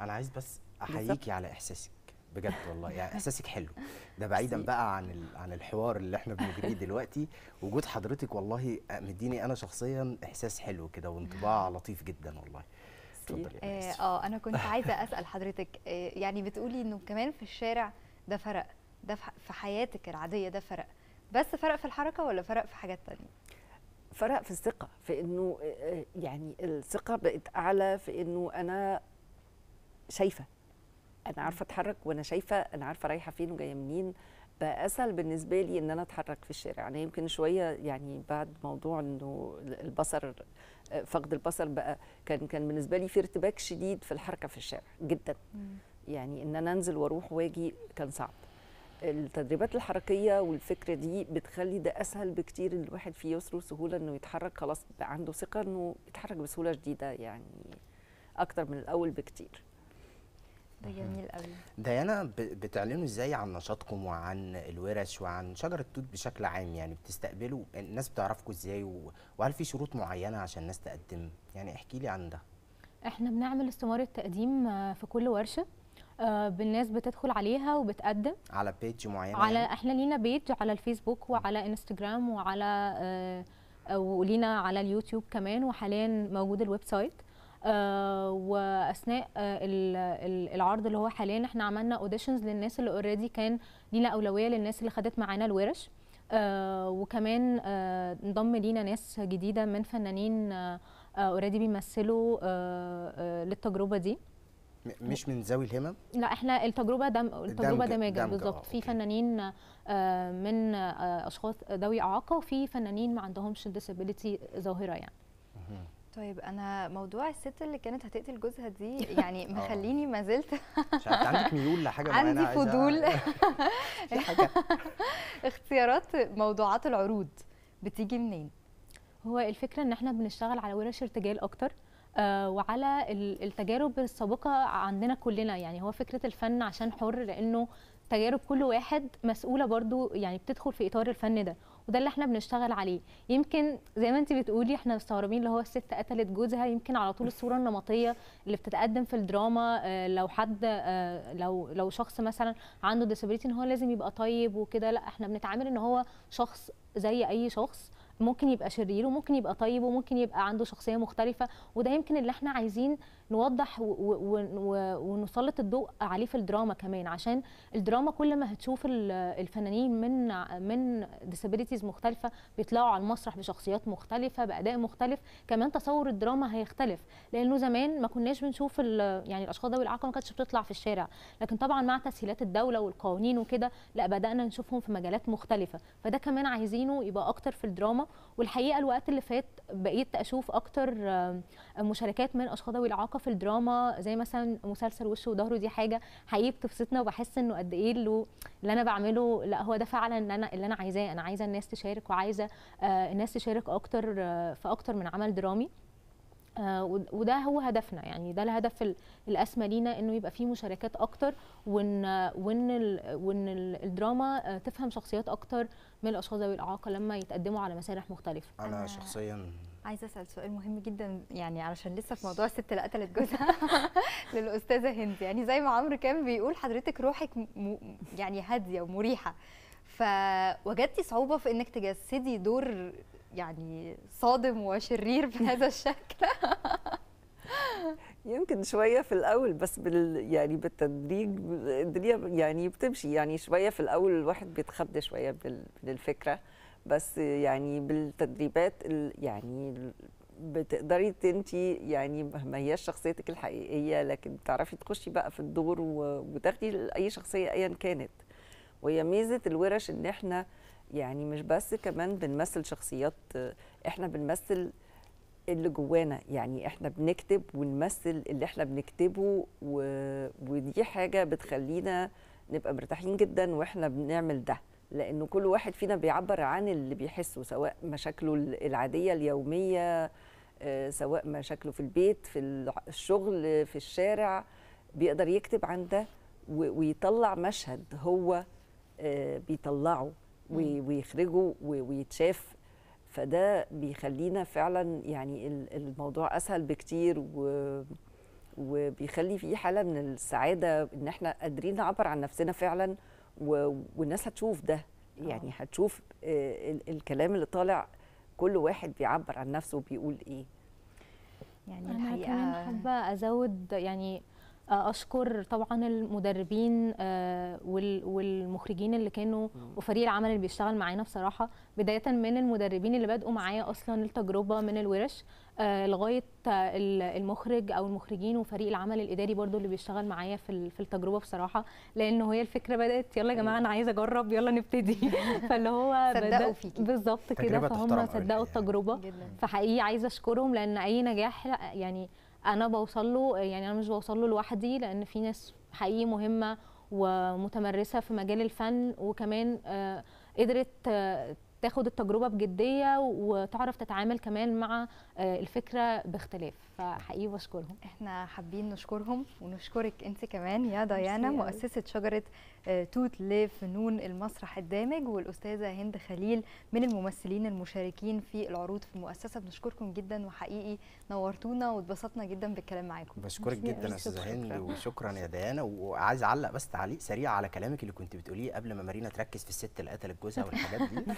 انا عايز بس احييكي على احساسك بجد والله يعني [laughs] احساسك حلو ده بعيدا بقى عن عن الحوار اللي احنا بنجريه [laughs] دلوقتي وجود حضرتك والله مديني انا شخصيا احساس حلو كده وانطباع [laughs] لطيف جدا والله اتفضلي آه, اه انا كنت عايزه اسال حضرتك آه، يعني بتقولي انه كمان في الشارع ده فرق ده في حياتك العاديه ده فرق بس فرق في الحركه ولا فرق في حاجات تانية فرق في الثقه في انه آه، آه، يعني الثقه بقت اعلى في انه انا شايفه انا عارفه اتحرك وانا شايفه انا عارفه رايحه فين وجايه منين بقى اسهل بالنسبه لي ان انا اتحرك في الشارع انا يمكن شويه يعني بعد موضوع انه البصر آه، فقد البصر بقى كان كان بالنسبه لي في ارتباك شديد في الحركه في الشارع جدا يعني ان انا انزل واروح واجي كان صعب التدريبات الحركيه والفكره دي بتخلي ده اسهل بكتير ان الواحد فيه يسر وسهوله انه يتحرك خلاص عنده ثقه انه يتحرك بسهوله شديده يعني اكتر من الاول بكتير ده جميل قوي ديانا بتعلنوا ازاي عن نشاطكم وعن الورش وعن شجره التوت بشكل عام يعني بتستقبلوا الناس بتعرفكم ازاي وهل في شروط معينه عشان الناس تقدم يعني احكي لي عن ده احنا بنعمل استماره تقديم في كل ورشه آه، بالناس بتدخل عليها وبتقدم على بيج معينه على يعني. احنا لينا بيج على الفيسبوك وعلى انستجرام وعلى آه، آه، ولينا على اليوتيوب كمان وحاليا موجود الويب سايت واثناء العرض اللي هو حاليا احنا عملنا اوديشنز للناس اللي اوريدي كان لينا اولويه للناس اللي خدت معانا الورش آه وكمان انضم لينا ناس جديده من فنانين اوريدي بيمثلوا للتجربه دي مش من ذوي الهمم لا احنا التجربه دم التجربه دمج بالظبط في فنانين آه، من آه، اشخاص ذوي اعاقه وفي فنانين ما عندهمش ديسابيليتي ظاهره يعني طيب انا موضوع الست اللي كانت هتقتل جوزها دي [laughs] يعني مخليني ما زلت [laughs] مش عندك ميول لحاجه معينه عندي فضول [laughs] اختيارات موضوعات العروض بتيجي منين هو الفكره ان احنا بنشتغل على ورش ارتجال اكتر آه، وعلى التجارب السابقه عندنا كلنا يعني هو فكره الفن عشان حر لانه تجارب كل واحد مسؤوله برضو يعني بتدخل في اطار الفن ده وده اللي احنا بنشتغل عليه يمكن زي ما انت بتقولي احنا مستغربين اللي هو الست قتلت جوزها يمكن على طول الصوره النمطيه اللي بتتقدم في الدراما آه، لو حد آه، لو لو شخص مثلا عنده ديسابيليتي ان هو لازم يبقى طيب وكده لا احنا بنتعامل ان هو شخص زي اي شخص ممكن يبقى شرير وممكن يبقى طيب وممكن يبقى عنده شخصيه مختلفه وده يمكن اللي احنا عايزين نوضح ونسلط الضوء عليه في الدراما كمان عشان الدراما كل ما هتشوف الفنانين من من ديسابيليتيز مختلفه بيطلعوا على المسرح بشخصيات مختلفه باداء مختلف كمان تصور الدراما هيختلف لانه زمان ما كناش بنشوف يعني الاشخاص ذوي الاعاقه ما كانتش بتطلع في الشارع لكن طبعا مع تسهيلات الدوله والقوانين وكده لا بدانا نشوفهم في مجالات مختلفه فده كمان عايزينه يبقى اكتر في الدراما والحقيقه الوقت اللي فات بقيت اشوف اكتر مشاركات من اشخاص ذوي الاعاقه علاقه في الدراما زي مثلا مسلسل وش وظهره دي حاجه حقيقي بتبسطنا وبحس انه قد ايه اللي, اللي انا بعمله لا هو ده فعلا اللي انا اللي انا عايزاه انا عايزه الناس تشارك وعايزه آه، الناس تشارك اكتر آه، في اكتر من عمل درامي آه، وده هو هدفنا يعني ده الهدف الاسمى لينا انه يبقى فيه مشاركات اكتر وان وان وان الدراما تفهم شخصيات اكتر من الاشخاص ذوي الاعاقه لما يتقدموا على مسارح مختلفه انا شخصيا عايزه اسال سؤال مهم جدا يعني علشان لسه في موضوع الست اللي قتلت جوزها [laughs] للاستاذه هند يعني زي ما عمرو كان بيقول حضرتك روحك يعني هاديه ومريحه فوجدتي صعوبه في انك تجسدي دور يعني صادم وشرير بهذا [laughs] الشكل [laughs] يمكن شويه في الاول بس بال يعني بالتدريج الدنيا يعني بتمشي يعني شويه في الاول الواحد بيتخض شويه بالفكره بس يعني بالتدريبات يعني بتقدري انتي يعني ما هياش شخصيتك الحقيقيه لكن بتعرفي تخشي بقى في الدور وتاخدي اي شخصيه ايا كانت وهي ميزه الورش ان احنا يعني مش بس كمان بنمثل شخصيات احنا بنمثل اللي جوانا يعني احنا بنكتب ونمثل اللي احنا بنكتبه ودي حاجه بتخلينا نبقى مرتاحين جدا واحنا بنعمل ده لانه كل واحد فينا بيعبر عن اللي بيحسه سواء مشاكله العاديه اليوميه آه، سواء مشاكله في البيت في الشغل في الشارع بيقدر يكتب عن ده ويطلع مشهد هو آه، بيطلعه ويخرجه ويتشاف فده بيخلينا فعلا يعني الموضوع اسهل بكتير و وبيخلي في حاله من السعاده ان احنا قادرين نعبر عن نفسنا فعلا و... والناس هتشوف ده يعني هتشوف آه، الكلام اللي طالع كل واحد بيعبر عن نفسه وبيقول ايه يعني أنا الحقيقه كمان حابه ازود يعني آه، اشكر طبعا المدربين آه، والمخرجين اللي كانوا وفريق العمل اللي بيشتغل معانا بصراحه بدايه من المدربين اللي بدأوا معايا اصلا التجربه من الورش آه، لغايه المخرج او المخرجين وفريق العمل الاداري برضو اللي بيشتغل معايا في في التجربه بصراحه لانه هي الفكره بدات يلا يا جماعه انا عايزه اجرب يلا نبتدي [laughs] فاللي هو صدقوا فيكي بالظبط كده فهم صدقوا التجربه فحقيقي عايزه اشكرهم لان اي نجاح يعني انا بوصل له يعني انا مش بوصل له لوحدي لان في ناس حقيقي مهمه ومتمرسه في مجال الفن وكمان آه، قدرت آه، تاخد التجربه بجديه وتعرف تتعامل كمان مع آه، الفكره باختلاف فحقيقي بشكرهم احنا حابين نشكرهم ونشكرك انت كمان يا ديانا مؤسسه شجره آه، توت لفنون المسرح الدامج والاستاذه هند خليل من الممثلين المشاركين في العروض في المؤسسه بنشكركم جدا وحقيقي نورتونا واتبسطنا جدا بالكلام معاكم بشكرك جدا يا استاذه هند [laughs] وشكرا يا ديانا وعايز اعلق بس تعليق سريع على كلامك اللي كنت بتقوليه قبل ما مارينا تركز في الست اللي قتلت جوزها والحاجات دي [laughs]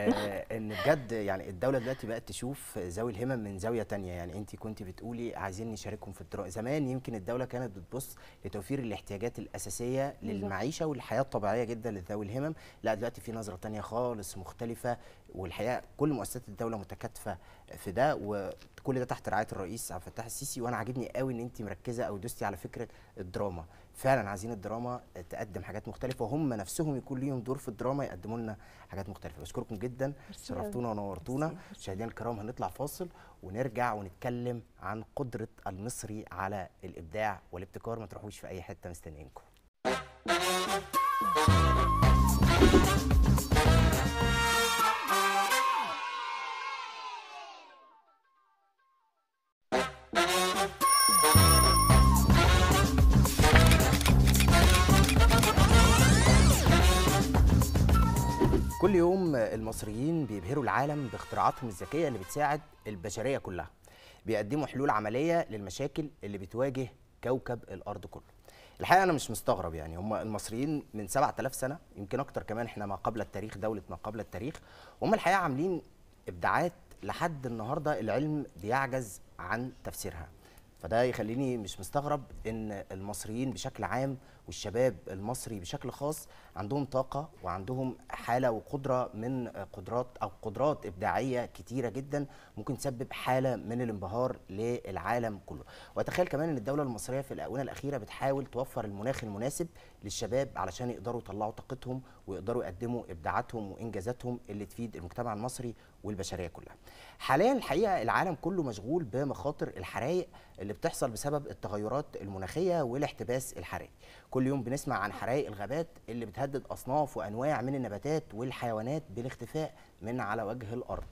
آه ان بجد يعني الدوله دلوقتي بقت تشوف ذوي الهم القيمه من زاويه ثانيه يعني انت كنت بتقولي عايزين نشاركهم في الدراسه زمان يمكن الدوله كانت بتبص لتوفير الاحتياجات الاساسيه للمعيشه والحياه الطبيعيه جدا لذوي الهمم لا دلوقتي في نظره ثانيه خالص مختلفه والحقيقه كل مؤسسات الدوله متكاتفه في ده وكل ده تحت رعايه الرئيس عبد الفتاح السيسي وانا عاجبني قوي ان انت مركزه او دوستي على فكره الدراما فعلا عايزين الدراما تقدم حاجات مختلفه وهم نفسهم يكون ليهم دور في الدراما يقدموا لنا حاجات مختلفه بشكركم جدا شرفتونا ونورتونا مشاهدينا الكرام هنطلع فاصل ونرجع ونتكلم عن قدره المصري على الابداع والابتكار ما تروحوش في اي حته مستنيينكم you كل يوم المصريين بيبهروا العالم باختراعاتهم الذكية اللي بتساعد البشرية كلها بيقدموا حلول عملية للمشاكل اللي بتواجه كوكب الأرض كله الحقيقة أنا مش مستغرب يعني هم المصريين من 7000 سنة يمكن أكتر كمان إحنا ما قبل التاريخ دولة ما قبل التاريخ وهم الحقيقة عاملين إبداعات لحد النهاردة العلم بيعجز عن تفسيرها فده يخليني مش مستغرب إن المصريين بشكل عام والشباب المصري بشكل خاص عندهم طاقه وعندهم حاله وقدره من قدرات او قدرات ابداعيه كتيره جدا ممكن تسبب حاله من الانبهار للعالم كله واتخيل كمان ان الدوله المصريه في الاونه الاخيره بتحاول توفر المناخ المناسب للشباب علشان يقدروا يطلعوا طاقتهم ويقدروا يقدموا ابداعاتهم وانجازاتهم اللي تفيد المجتمع المصري والبشريه كلها. حاليا الحقيقه العالم كله مشغول بمخاطر الحرائق اللي بتحصل بسبب التغيرات المناخيه والاحتباس الحراري كل يوم بنسمع عن حرائق الغابات اللي بتهدد اصناف وانواع من النباتات والحيوانات بالاختفاء من على وجه الارض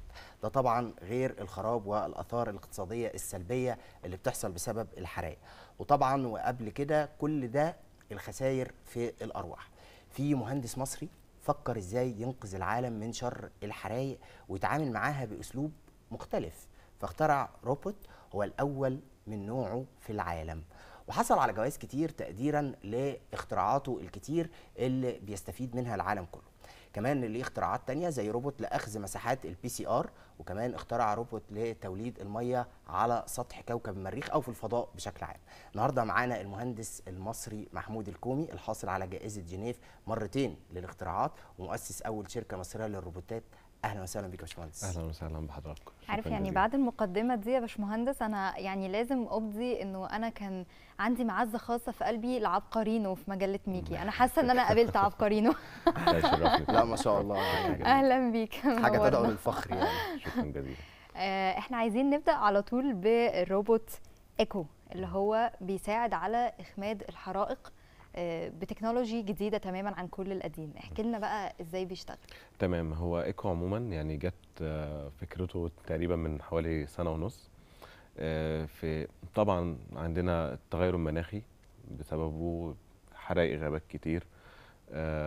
ده طبعا غير الخراب والاثار الاقتصاديه السلبيه اللي بتحصل بسبب الحرائق وطبعا وقبل كده كل ده الخسائر في الارواح في مهندس مصري فكر ازاي ينقذ العالم من شر الحرائق ويتعامل معاها باسلوب مختلف فاخترع روبوت هو الاول من نوعه في العالم وحصل على جوائز كتير تقديرا لاختراعاته الكتير اللي بيستفيد منها العالم كله كمان ليه اختراعات تانية زي روبوت لاخذ مساحات البي سي ار وكمان اخترع روبوت لتوليد الميه على سطح كوكب المريخ او في الفضاء بشكل عام. النهارده معانا المهندس المصري محمود الكومي الحاصل على جائزه جنيف مرتين للاختراعات ومؤسس اول شركه مصريه للروبوتات اهلا وسهلا بيك يا باشمهندس اهلا وسهلا بحضراتكم عارف يعني بعد المقدمه دي يا باشمهندس انا يعني لازم ابدي انه انا كان عندي معزه خاصه في قلبي لعبقرينو في مجله ميكي انا حاسه ان انا قابلت عبقرينو [laughs] لا ما شاء الله اهلا بيك حاجه تدعو للفخر يعني [laughs] شكرا جزيلا آه، احنا عايزين نبدا على طول بالروبوت ايكو اللي هو بيساعد على اخماد الحرائق آه، بتكنولوجي جديده تماما عن كل القديم احكي لنا بقى ازاي بيشتغل تمام هو ايكو عموما يعني جت آه، فكرته تقريبا من حوالي سنه ونص آه، في طبعا عندنا التغير المناخي بسببه حرائق غابات كتير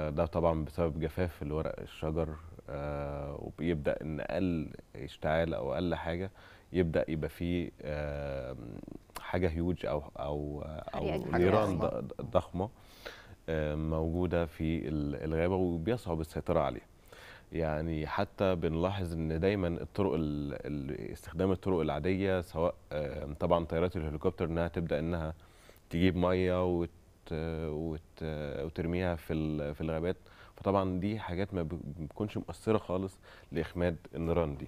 ده طبعا بسبب جفاف الورق الشجر وبيبدا ان اقل اشتعال او اقل حاجه يبدا يبقى فيه حاجه هيوج او او او نيران ضخمه موجوده في الغابه وبيصعب السيطره عليها يعني حتى بنلاحظ ان دايما الطرق استخدام الطرق العاديه سواء طبعا طيارات الهليكوبتر انها تبدا انها تجيب ميه وت وت وترميها في في الغابات فطبعا دي حاجات ما بتكونش مؤثره خالص لاخماد النيران دي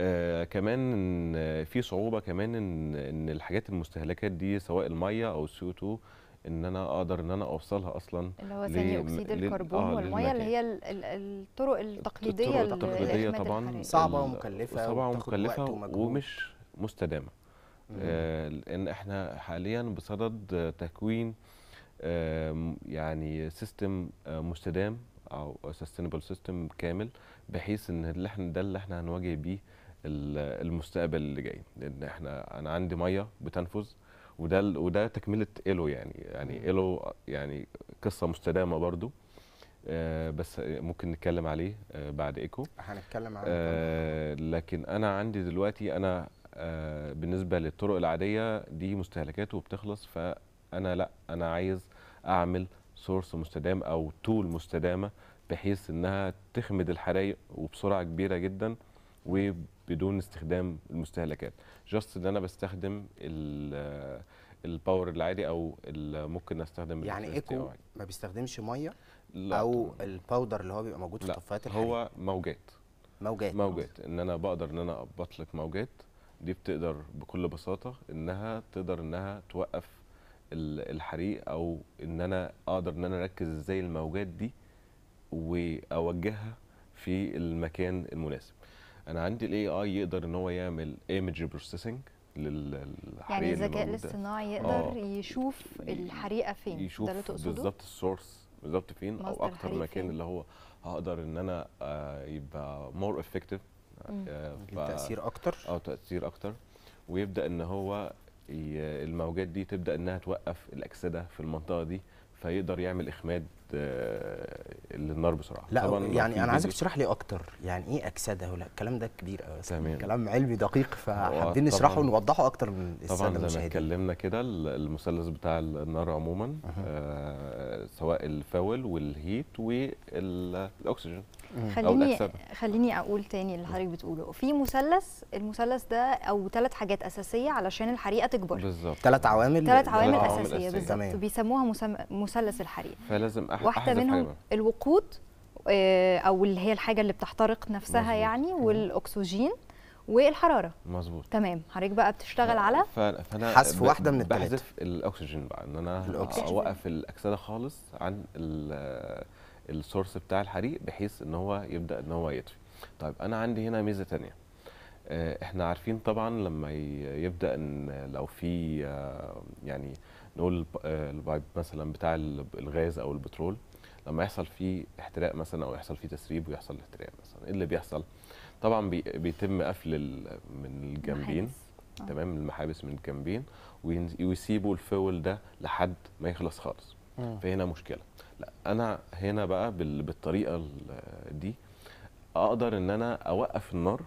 آه كمان ان في صعوبه كمان ان ان الحاجات المستهلكات دي سواء الميه او السي او 2 ان انا اقدر ان انا اوصلها اصلا اللي هو ثاني اكسيد الكربون آه والميه اللي هي الطرق التقليديه الطرق التقليديه طبعا صعبه ومكلفه صعبه ومكلفه ومش مستدامه آه لان احنا حاليا بصدد تكوين يعني آه يعني سيستم مستدام او سستينبل سيستم كامل بحيث ان اللي احنا ده اللي احنا هنواجه بيه المستقبل اللي جاي لان احنا انا عندي ميه بتنفذ وده وده تكمله ايلو يعني يعني ايلو يعني قصه مستدامه برضو آه بس ممكن نتكلم عليه آه بعد ايكو هنتكلم عنه آه لكن انا عندي دلوقتي انا آه بالنسبه للطرق العاديه دي مستهلكات وبتخلص فانا لا انا عايز اعمل سورس مستدام او تول مستدامه بحيث انها تخمد الحرائق وبسرعه كبيره جدا وبدون استخدام المستهلكات جاست ان انا بستخدم الباور العادي او ممكن استخدم يعني ايكو ما بيستخدمش ميه لا او طبعا. الباودر اللي هو بيبقى موجود في الطفايات الحريق هو موجات موجات موجات ان انا بقدر ان انا لك موجات دي بتقدر بكل بساطه انها تقدر انها توقف الحريق او ان انا اقدر ان انا اركز ازاي الموجات دي واوجهها في المكان المناسب انا عندي الاي اي يقدر ان هو يعمل ايمج بروسيسنج للحريقه يعني الذكاء الاصطناعي يقدر آه يشوف الحريقه فين يشوف بالظبط السورس بالظبط فين او اكتر مكان اللي هو هقدر ان انا آه يبقى مور افكتيف آه تاثير اكتر اه تاثير اكتر ويبدا ان هو الموجات دي تبدا انها توقف الاكسده في المنطقه دي فيقدر يعمل اخماد آه، للنار بسرعه لا طبعا يعني انا عايزك تشرح لي اكتر يعني ايه اكسده ولا الكلام ده كبير قوي تمام كلام علمي دقيق فحابين نشرحه ونوضحه اكتر من الساده طبعا زي ما اتكلمنا كده المثلث بتاع النار عموما أه. سواء الفاول والهيت والاكسجين خليني خليني اقول تاني اللي حضرتك بتقوله في مثلث المثلث ده او ثلاث حاجات اساسيه علشان الحريقه تكبر بالظبط ثلاث عوامل ثلاث عوامل, عوامل اساسيه, أساسية. بالظبط بيسموها مثلث الحريقه فلازم واحده منهم حاجة. الوقود آه، او اللي هي الحاجه اللي بتحترق نفسها مزبوط. يعني والاكسجين والحراره مظبوط تمام حضرتك بقى بتشتغل على فانا حذف واحده من التلاته بحذف الاكسجين بقى ان انا اوقف الاكسده خالص عن السورس بتاع الحريق بحيث ان هو يبدا ان هو يطفي طيب انا عندي هنا ميزه ثانيه آه، احنا عارفين طبعا لما يبدا ان لو في آه، يعني نقول البايب آه، مثلا بتاع الغاز او البترول لما يحصل فيه احتراق مثلا او يحصل فيه تسريب ويحصل احتراق مثلا ايه اللي بيحصل طبعا بيتم قفل من الجنبين آه. تمام المحابس من الجنبين ويسيبوا الفول ده لحد ما يخلص خالص فهنا مشكله لا انا هنا بقى بالطريقه دي اقدر ان انا اوقف النار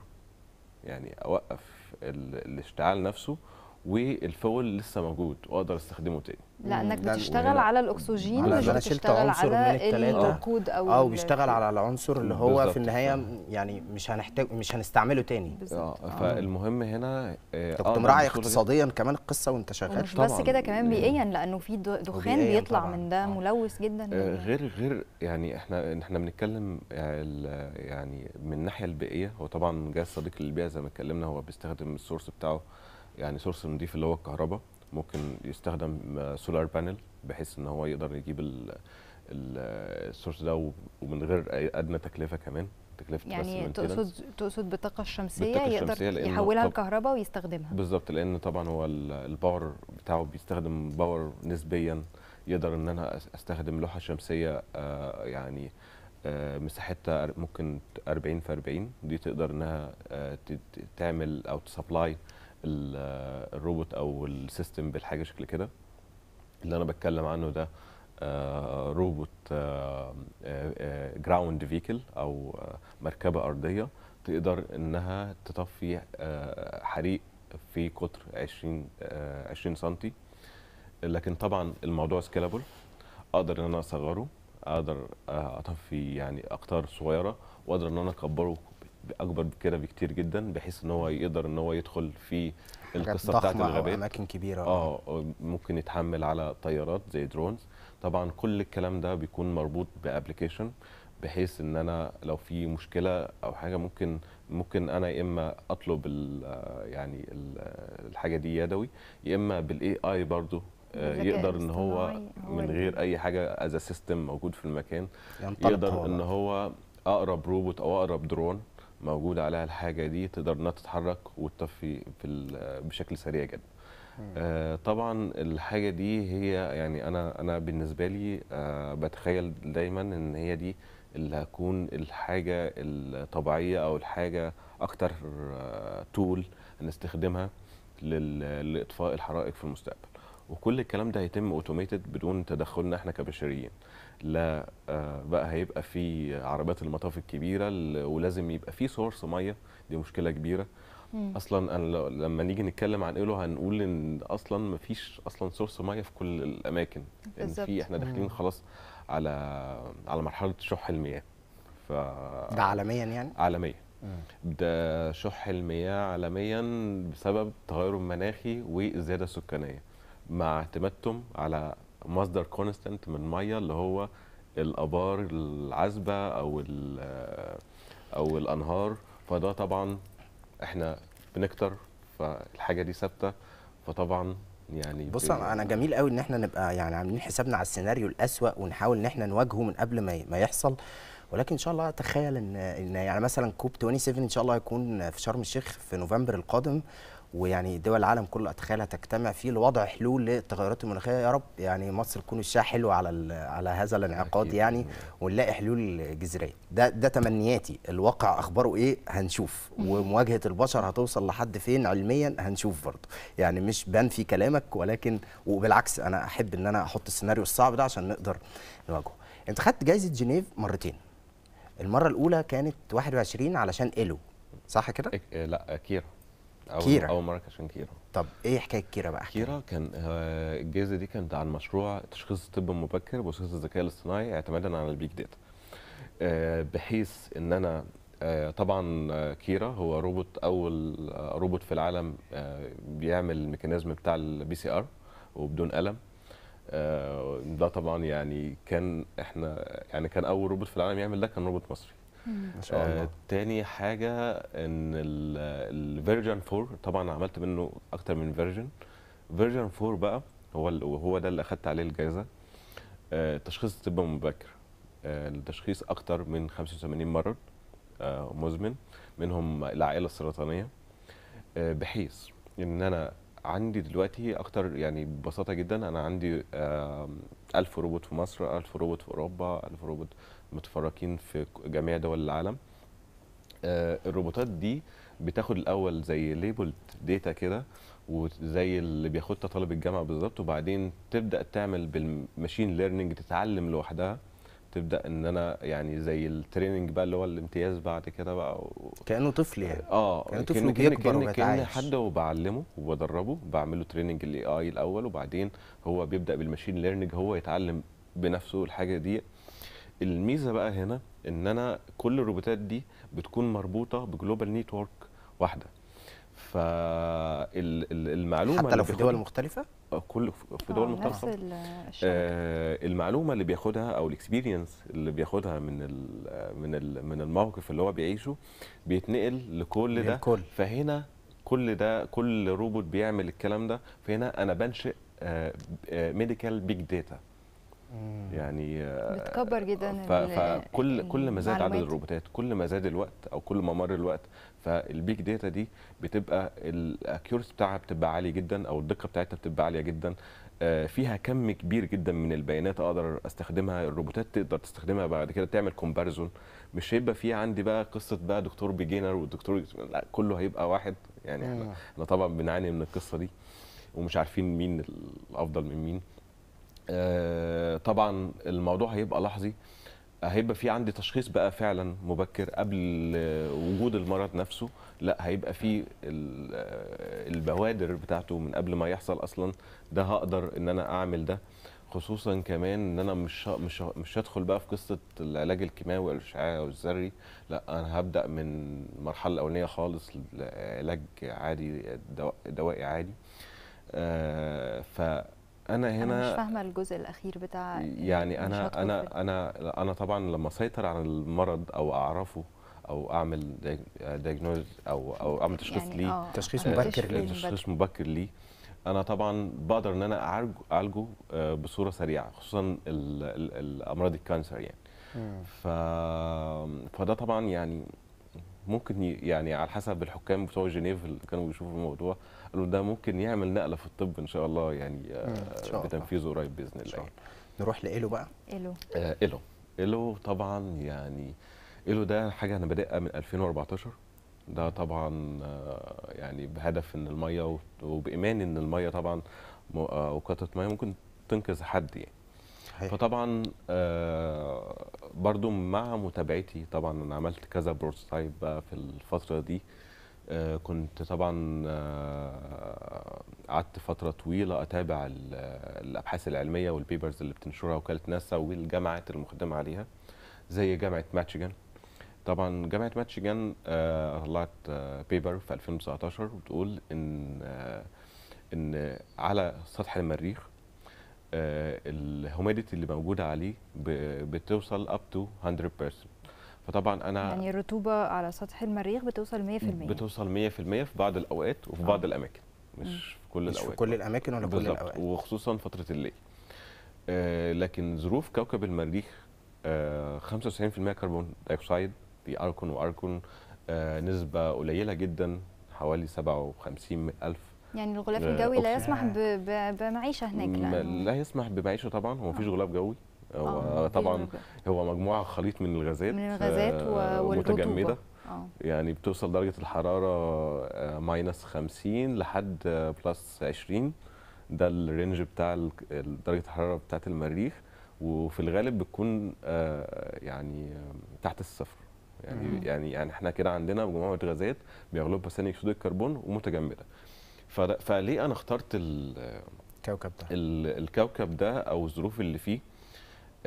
يعني اوقف الاشتعال نفسه والفول لسه موجود واقدر استخدمه تاني لانك بتشتغل على الاكسجين مش بتشتغل على الوقود او اه بيشتغل على العنصر اللي هو بالزبط. في النهايه يعني مش هنحتاج مش هنستعمله تاني اه فالمهم هنا انت كنت مراعي اقتصاديا كمان القصه وانت شغال مش بس كده كمان يعني بيئيا لانه في دخان بيطلع طبعاً. من ده آه. ملوث جدا آه غير غير يعني احنا احنا بنتكلم آه، يعني من الناحيه البيئيه هو طبعا جاي صديق للبيئه زي ما اتكلمنا هو بيستخدم السورس بتاعه يعني سورس نضيف اللي هو الكهرباء ممكن يستخدم سولار بانل بحيث ان هو يقدر يجيب السورس ده ومن غير ادنى تكلفه كمان تكلفه يعني تقصد تقصد بالطاقه الشمسيه يقدر يحولها لكهرباء ويستخدمها بالظبط لان طبعا هو الباور بتاعه بيستخدم باور نسبيا يقدر ان انا استخدم لوحه شمسيه آه، يعني آه، مساحتها ممكن 40 في 40 دي تقدر انها آه، تعمل او تسبلاي الروبوت او السيستم بالحاجه شكل كده اللي انا بتكلم عنه ده آه، روبوت جراوند آه، فيكل آه، او مركبه ارضيه تقدر انها تطفي حريق في قطر 20 20 سنتي لكن طبعا الموضوع سكيلابل اقدر ان انا اصغره اقدر اطفي يعني اقطار صغيره واقدر ان انا اكبره اكبر بكده بكتير جدا بحيث ان هو يقدر ان هو يدخل في القصه بتاعت الغابات اماكن كبيره آه،, اه ممكن يتحمل على طيارات زي درونز طبعا كل الكلام ده بيكون مربوط بابلكيشن بحيث ان انا لو في مشكله او حاجه ممكن ممكن انا يا اما اطلب الـ آه، يعني الـ آه، الحاجه دي يدوي يا اما بالاي اي برضه يقدر ان هو من غير اي حاجه از سيستم موجود في المكان يقدر ان هو اقرب روبوت او اقرب درون موجود عليها الحاجه دي تقدر انها تتحرك وتطفي في آه، بشكل سريع جدا آه، طبعا الحاجه دي هي يعني انا انا بالنسبه لي آه، بتخيل دايما ان هي دي اللي هتكون الحاجه الطبيعيه او الحاجه اكتر طول تول نستخدمها لاطفاء الحرائق في المستقبل وكل الكلام ده هيتم اوتوميتد بدون تدخلنا احنا كبشريين لا آه، بقى هيبقى في عربيات المطاف الكبيره ولازم يبقى في سورس ميه دي مشكله كبيره مم. اصلا أنا لما نيجي نتكلم عن ايلو هنقول ان اصلا ما فيش اصلا سورس ميه في كل الاماكن ان في احنا داخلين خلاص على على مرحله شح المياه ف ده عالميا يعني عالميا ده شح المياه عالميا بسبب التغير المناخي والزياده السكانيه مع اعتمادتم على مصدر كونستنت من ميه اللي هو الابار العذبه او او الانهار فده طبعا احنا بنكتر فالحاجه دي ثابته فطبعا يعني بص انا جميل قوي ان احنا نبقى يعني عاملين حسابنا على السيناريو الاسوأ ونحاول ان احنا نواجهه من قبل ما ما يحصل ولكن ان شاء الله اتخيل ان ان يعني مثلا كوب 27 ان شاء الله هيكون في شرم الشيخ في نوفمبر القادم ويعني دول العالم كله اتخيلها تجتمع فيه لوضع حلول للتغيرات المناخيه يا رب يعني مصر تكون وشها حلو على على هذا الانعقاد يعني ونلاقي حلول جذريه ده ده تمنياتي الواقع اخباره ايه هنشوف ومواجهه البشر هتوصل لحد فين علميا هنشوف برضه يعني مش بنفي كلامك ولكن وبالعكس انا احب ان انا احط السيناريو الصعب ده عشان نقدر نواجهه انت خدت جائزه جنيف مرتين المره الاولى كانت 21 علشان الو صح كده؟ لا كيرا أو كيرا اول مره عشان كيرا طب ايه حكايه كيرا بقى حكاية. كيرا كان آه، الجائزه دي كانت عن مشروع تشخيص الطب المبكر وتشخيص الذكاء الاصطناعي اعتمادا على البيج داتا آه، بحيث ان انا آه، طبعا كيرا هو روبوت اول روبوت في العالم بيعمل الميكانيزم بتاع البي سي ار وبدون الم ده طبعا يعني كان احنا يعني كان اول روبوت في العالم يعمل ده كان روبوت مصري شاء آه، الله آه تاني حاجه ان الفيرجن 4 طبعا عملت منه اكتر من فيرجن فيرجن 4 بقى هو وهو ده اللي اخدت عليه الجائزه آه تشخيص الطب المبكر آه لتشخيص اكتر من 85 مرض آه مزمن منهم العائله السرطانيه آه بحيث ان انا عندي دلوقتي اكتر يعني ببساطه جدا انا عندي 1000 روبوت في مصر 1000 روبوت في اوروبا 1000 روبوت متفرقين في جميع دول العالم آه، الروبوتات دي بتاخد الاول زي ليبل ديتا كده وزي اللي بياخدها طالب الجامعه بالظبط وبعدين تبدا تعمل بالماشين ليرنينج تتعلم لوحدها تبدا ان انا يعني زي التريننج بقى اللي هو الامتياز بعد كده بقى و... كانه طفل يعني اه كانه طفل كأنه كأنه كأنه حد وبعلمه وبدربه بعمله له تريننج الاي اي الاول وبعدين هو بيبدا بالماشين ليرنينج هو يتعلم بنفسه الحاجه دي الميزه بقى هنا ان انا كل الروبوتات دي بتكون مربوطه بجلوبال نيتورك واحده فالمعلومه حتى لو في دول مختلفه آه، كل في دول آه، مختلفه نفس آه المعلومه اللي بياخدها او الاكسبيرينس اللي بياخدها من الـ من الـ من الموقف اللي هو بيعيشه بيتنقل لكل ده الكل. فهنا كل ده كل روبوت بيعمل الكلام ده فهنا انا بنشئ ميديكال بيج داتا يعني آه، بتكبر جدا فكل كل ما زاد عدد الروبوتات كل ما زاد الوقت او كل ما مر الوقت فالبيج داتا دي بتبقى الاكيورس بتاعها بتبقى عالي جدا او الدقه بتاعتها بتبقى عاليه جدا آه، فيها كم كبير جدا من البيانات اقدر استخدمها الروبوتات تقدر تستخدمها بعد كده تعمل كومباريزون مش هيبقى في عندي بقى قصه بقى دكتور بيجينر والدكتور لا كله هيبقى واحد يعني احنا طبعا بنعاني من القصه دي ومش عارفين مين الافضل من مين آه، طبعا الموضوع هيبقى لحظي هيبقى في عندي تشخيص بقى فعلا مبكر قبل وجود المرض نفسه لا هيبقى في آه، البوادر بتاعته من قبل ما يحصل اصلا ده هقدر ان انا اعمل ده خصوصا كمان ان انا مش مش مش هدخل بقى في قصه العلاج الكيماوي والاشعاعي والذري لا انا هبدا من المرحله الاولانيه خالص علاج عادي دوائي عادي آه ف انا هنا أنا مش فاهمه الجزء الاخير بتاع يعني انا انا انا انا طبعا لما اسيطر على المرض او اعرفه او اعمل دايجنوز او او اعمل تشخيص يعني ليه آه، تشخيص مبكر ليه تشخيص مبكر ليه انا طبعا بقدر ان انا اعالجه اعالجه بصوره سريعه خصوصا الامراض الكانسر يعني ف... فده طبعا يعني ممكن يعني على حسب الحكام بتوع جنيف اللي كانوا بيشوفوا الموضوع قالوا ده ممكن يعمل نقله في الطب ان شاء الله يعني آه، شاء بتنفيذه قريب باذن الله نروح لإيلو بقى إيلو آه، إيلو إيلو طبعا يعني إيلو ده حاجه انا بادئها من 2014 ده طبعا آه، يعني بهدف ان الميه وبايمان ان الميه طبعا وقطره ميه ممكن تنقذ حد يعني صحيح. فطبعا برضو مع متابعتي طبعا انا عملت كذا بروتوتايب بقى في الفتره دي آه، كنت طبعا آه، قعدت فتره طويله اتابع الابحاث العلميه والبيبرز اللي بتنشرها وكاله ناسا والجامعات المخدمه عليها زي جامعه ماتشجن طبعا جامعه ماتشجن آه، طلعت بيبر في 2019 بتقول ان ان على سطح المريخ الهوميديتي اللي موجوده عليه بتوصل اب تو 100% فطبعا انا يعني الرطوبه على سطح المريخ بتوصل 100% بتوصل 100% في بعض الاوقات وفي بعض آه. الاماكن مش مم. في كل مش الاوقات مش في كل الاماكن ولا كل الاوقات وخصوصا فتره الليل آه لكن ظروف كوكب المريخ آه 95% كربون دايوكسيد في اركون واركون آه نسبه قليله جدا حوالي 57000 يعني الغلاف آه، الجوي لا يسمح بمعيشه هناك لا يسمح بمعيشه طبعا هو مفيش آه. غلاف جوي هو آه، طبعا هو مجموعه خليط من الغازات من الغازات آه، متجمده آه. يعني بتوصل درجه الحراره ماينس 50 لحد بلس 20 ده الرينج بتاع درجه الحراره بتاعت المريخ وفي الغالب بتكون يعني تحت الصفر يعني يعني يعني احنا كده عندنا مجموعه غازات بيغلبها ثاني اكسيد الكربون ومتجمده فليه انا اخترت الكوكب ده الكوكب ده او الظروف اللي فيه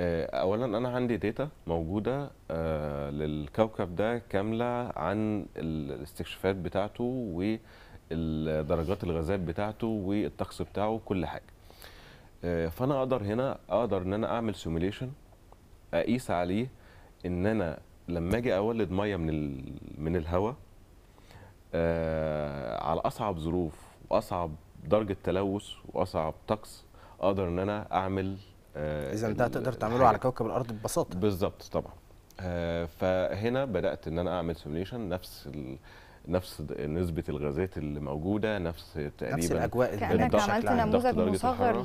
آه، اولا انا عندي داتا موجوده آه، للكوكب ده كامله عن الاستكشافات بتاعته والدرجات الغازات بتاعته والطقس بتاعه كل حاجه آه، فانا اقدر هنا اقدر ان انا اعمل سيموليشن اقيس عليه ان انا لما اجي اولد ميه من من الهواء على اصعب ظروف واصعب درجه تلوث واصعب طقس اقدر ان انا اعمل آه، اذا ده تقدر تعمله على كوكب الارض ببساطه بالظبط طبعا آه، فهنا بدات ان انا اعمل سيميليشن نفس ال... نفس نسبه الغازات اللي موجوده نفس تقريبا نفس الاجواء كانك عملت نموذج مصغر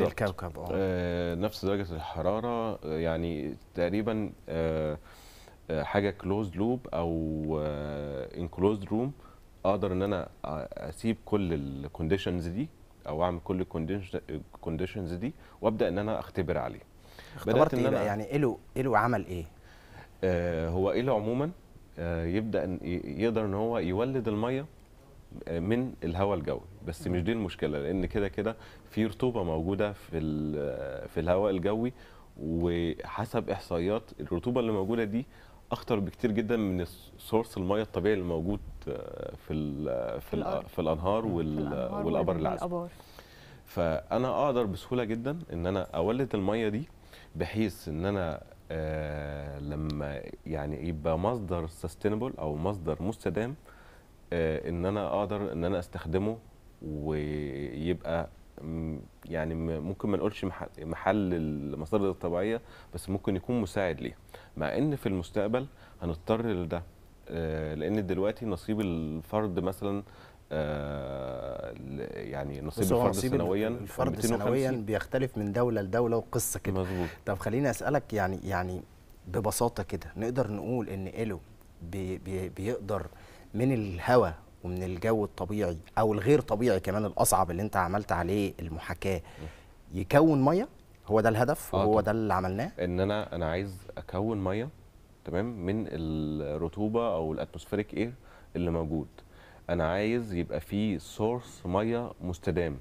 للكوكب آه. آه نفس درجه الحراره يعني تقريبا آه حاجه كلوز لوب او انكلوزد روم اقدر ان انا اسيب كل الكونديشنز دي او اعمل كل الكونديشنز دي وابدا ان انا اختبر عليه اختبرت ان إيه انا يعني ايلو ايلو عمل ايه آه هو إيه له عموما آه يبدا إن يقدر ان هو يولد الميه آه، من الهواء الجوي بس مش دي المشكله لان كده كده في رطوبه موجوده في آه، في الهواء الجوي وحسب احصائيات الرطوبه اللي موجوده دي اخطر بكتير جدا من سورس الميه الطبيعي اللي موجود في الـ في, الـ في الانهار وال والابر العذبه فانا اقدر بسهوله جدا ان انا اولد الميه دي بحيث ان انا آه لما يعني يبقى مصدر سستينبل او مصدر مستدام آه ان انا اقدر ان انا استخدمه ويبقى يعني ممكن ما نقولش محل, محل المصادر الطبيعيه بس ممكن يكون مساعد ليه مع ان في المستقبل هنضطر لده آه، لان دلوقتي نصيب الفرد مثلا آه، يعني نصيب الفرد سنويا الفرد سنويا بيختلف من دوله لدوله وقصه كده مظبوط طب خليني اسالك يعني يعني ببساطه كده نقدر نقول ان الو بي بي بيقدر من الهواء ومن الجو الطبيعي او الغير طبيعي كمان الاصعب اللي انت عملت عليه المحاكاه يكون ميه هو ده الهدف آه وهو ده اللي عملناه ان انا انا عايز اكون ميه تمام من الرطوبه او الاتموسفيريك اير اللي موجود انا عايز يبقى في سورس ميه مستدام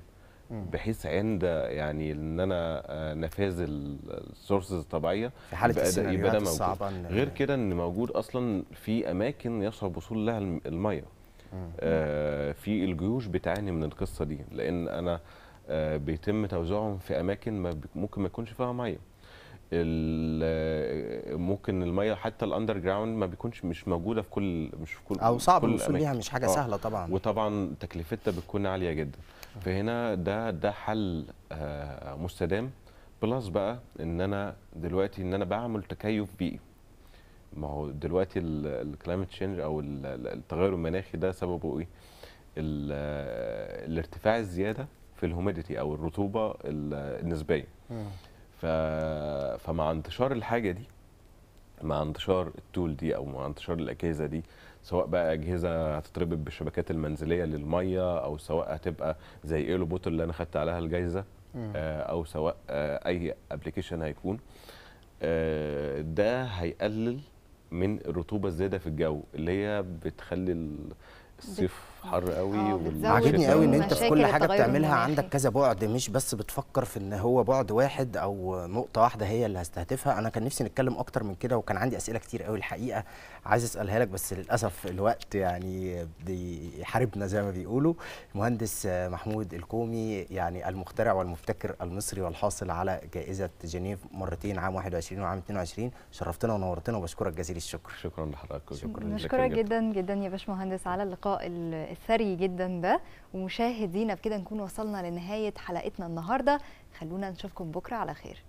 بحيث عند يعني ان انا آه، نفاذ السورسز الطبيعيه في حاله يبقى ده, يبقى غير كده ان موجود اصلا في اماكن يصعب وصول لها الميه آه في الجيوش بتعاني من القصه دي لان انا آه بيتم توزيعهم في اماكن ما ممكن ما يكونش فيها ميه ممكن الميه حتى الاندر جراوند ما بيكونش مش موجوده في كل مش في كل او صعب الوصول ليها مش حاجه آه. سهله طبعا وطبعا تكلفتها بتكون عاليه جدا فهنا ده ده حل آه، مستدام بلس بقى ان انا دلوقتي ان انا بعمل تكيف بيئي ما هو دلوقتي الكلايمت تشينج او التغير المناخي ده سببه ايه آه، الارتفاع الزياده في الهوميديتي او الرطوبه النسبيه ف... فمع انتشار الحاجه دي مع انتشار التول دي او مع انتشار الاجهزه دي سواء بقى اجهزه هتتربط بالشبكات المنزليه للميه او سواء هتبقى زي ايلو بوتل اللي انا خدت عليها الجايزه آه، او سواء آه، اي ابلكيشن هيكون آه، ده هيقلل من الرطوبه الزياده في الجو اللي هي بتخلي الصيف حر قوي اه، وال... عاجبني قوي ان انت في كل حاجه بتعملها عندك كذا بعد مش بس بتفكر في ان هو بعد واحد او نقطه واحده هي اللي هستهدفها انا كان نفسي نتكلم اكتر من كده وكان عندي اسئله كتير قوي الحقيقه عايز اسالها لك بس للاسف الوقت يعني بيحاربنا زي ما بيقولوا المهندس محمود الكومي يعني المخترع والمبتكر المصري والحاصل على جائزه جنيف مرتين عام 21 وعام 22 شرفتنا ونورتنا وبشكرك جزيل الشكر شكرا لحضرتك شكرا, شكرا, شكرا جدا جدا يا باشمهندس على اللقاء الثري جدا ده ومشاهدينا بكده نكون وصلنا لنهايه حلقتنا النهارده خلونا نشوفكم بكره على خير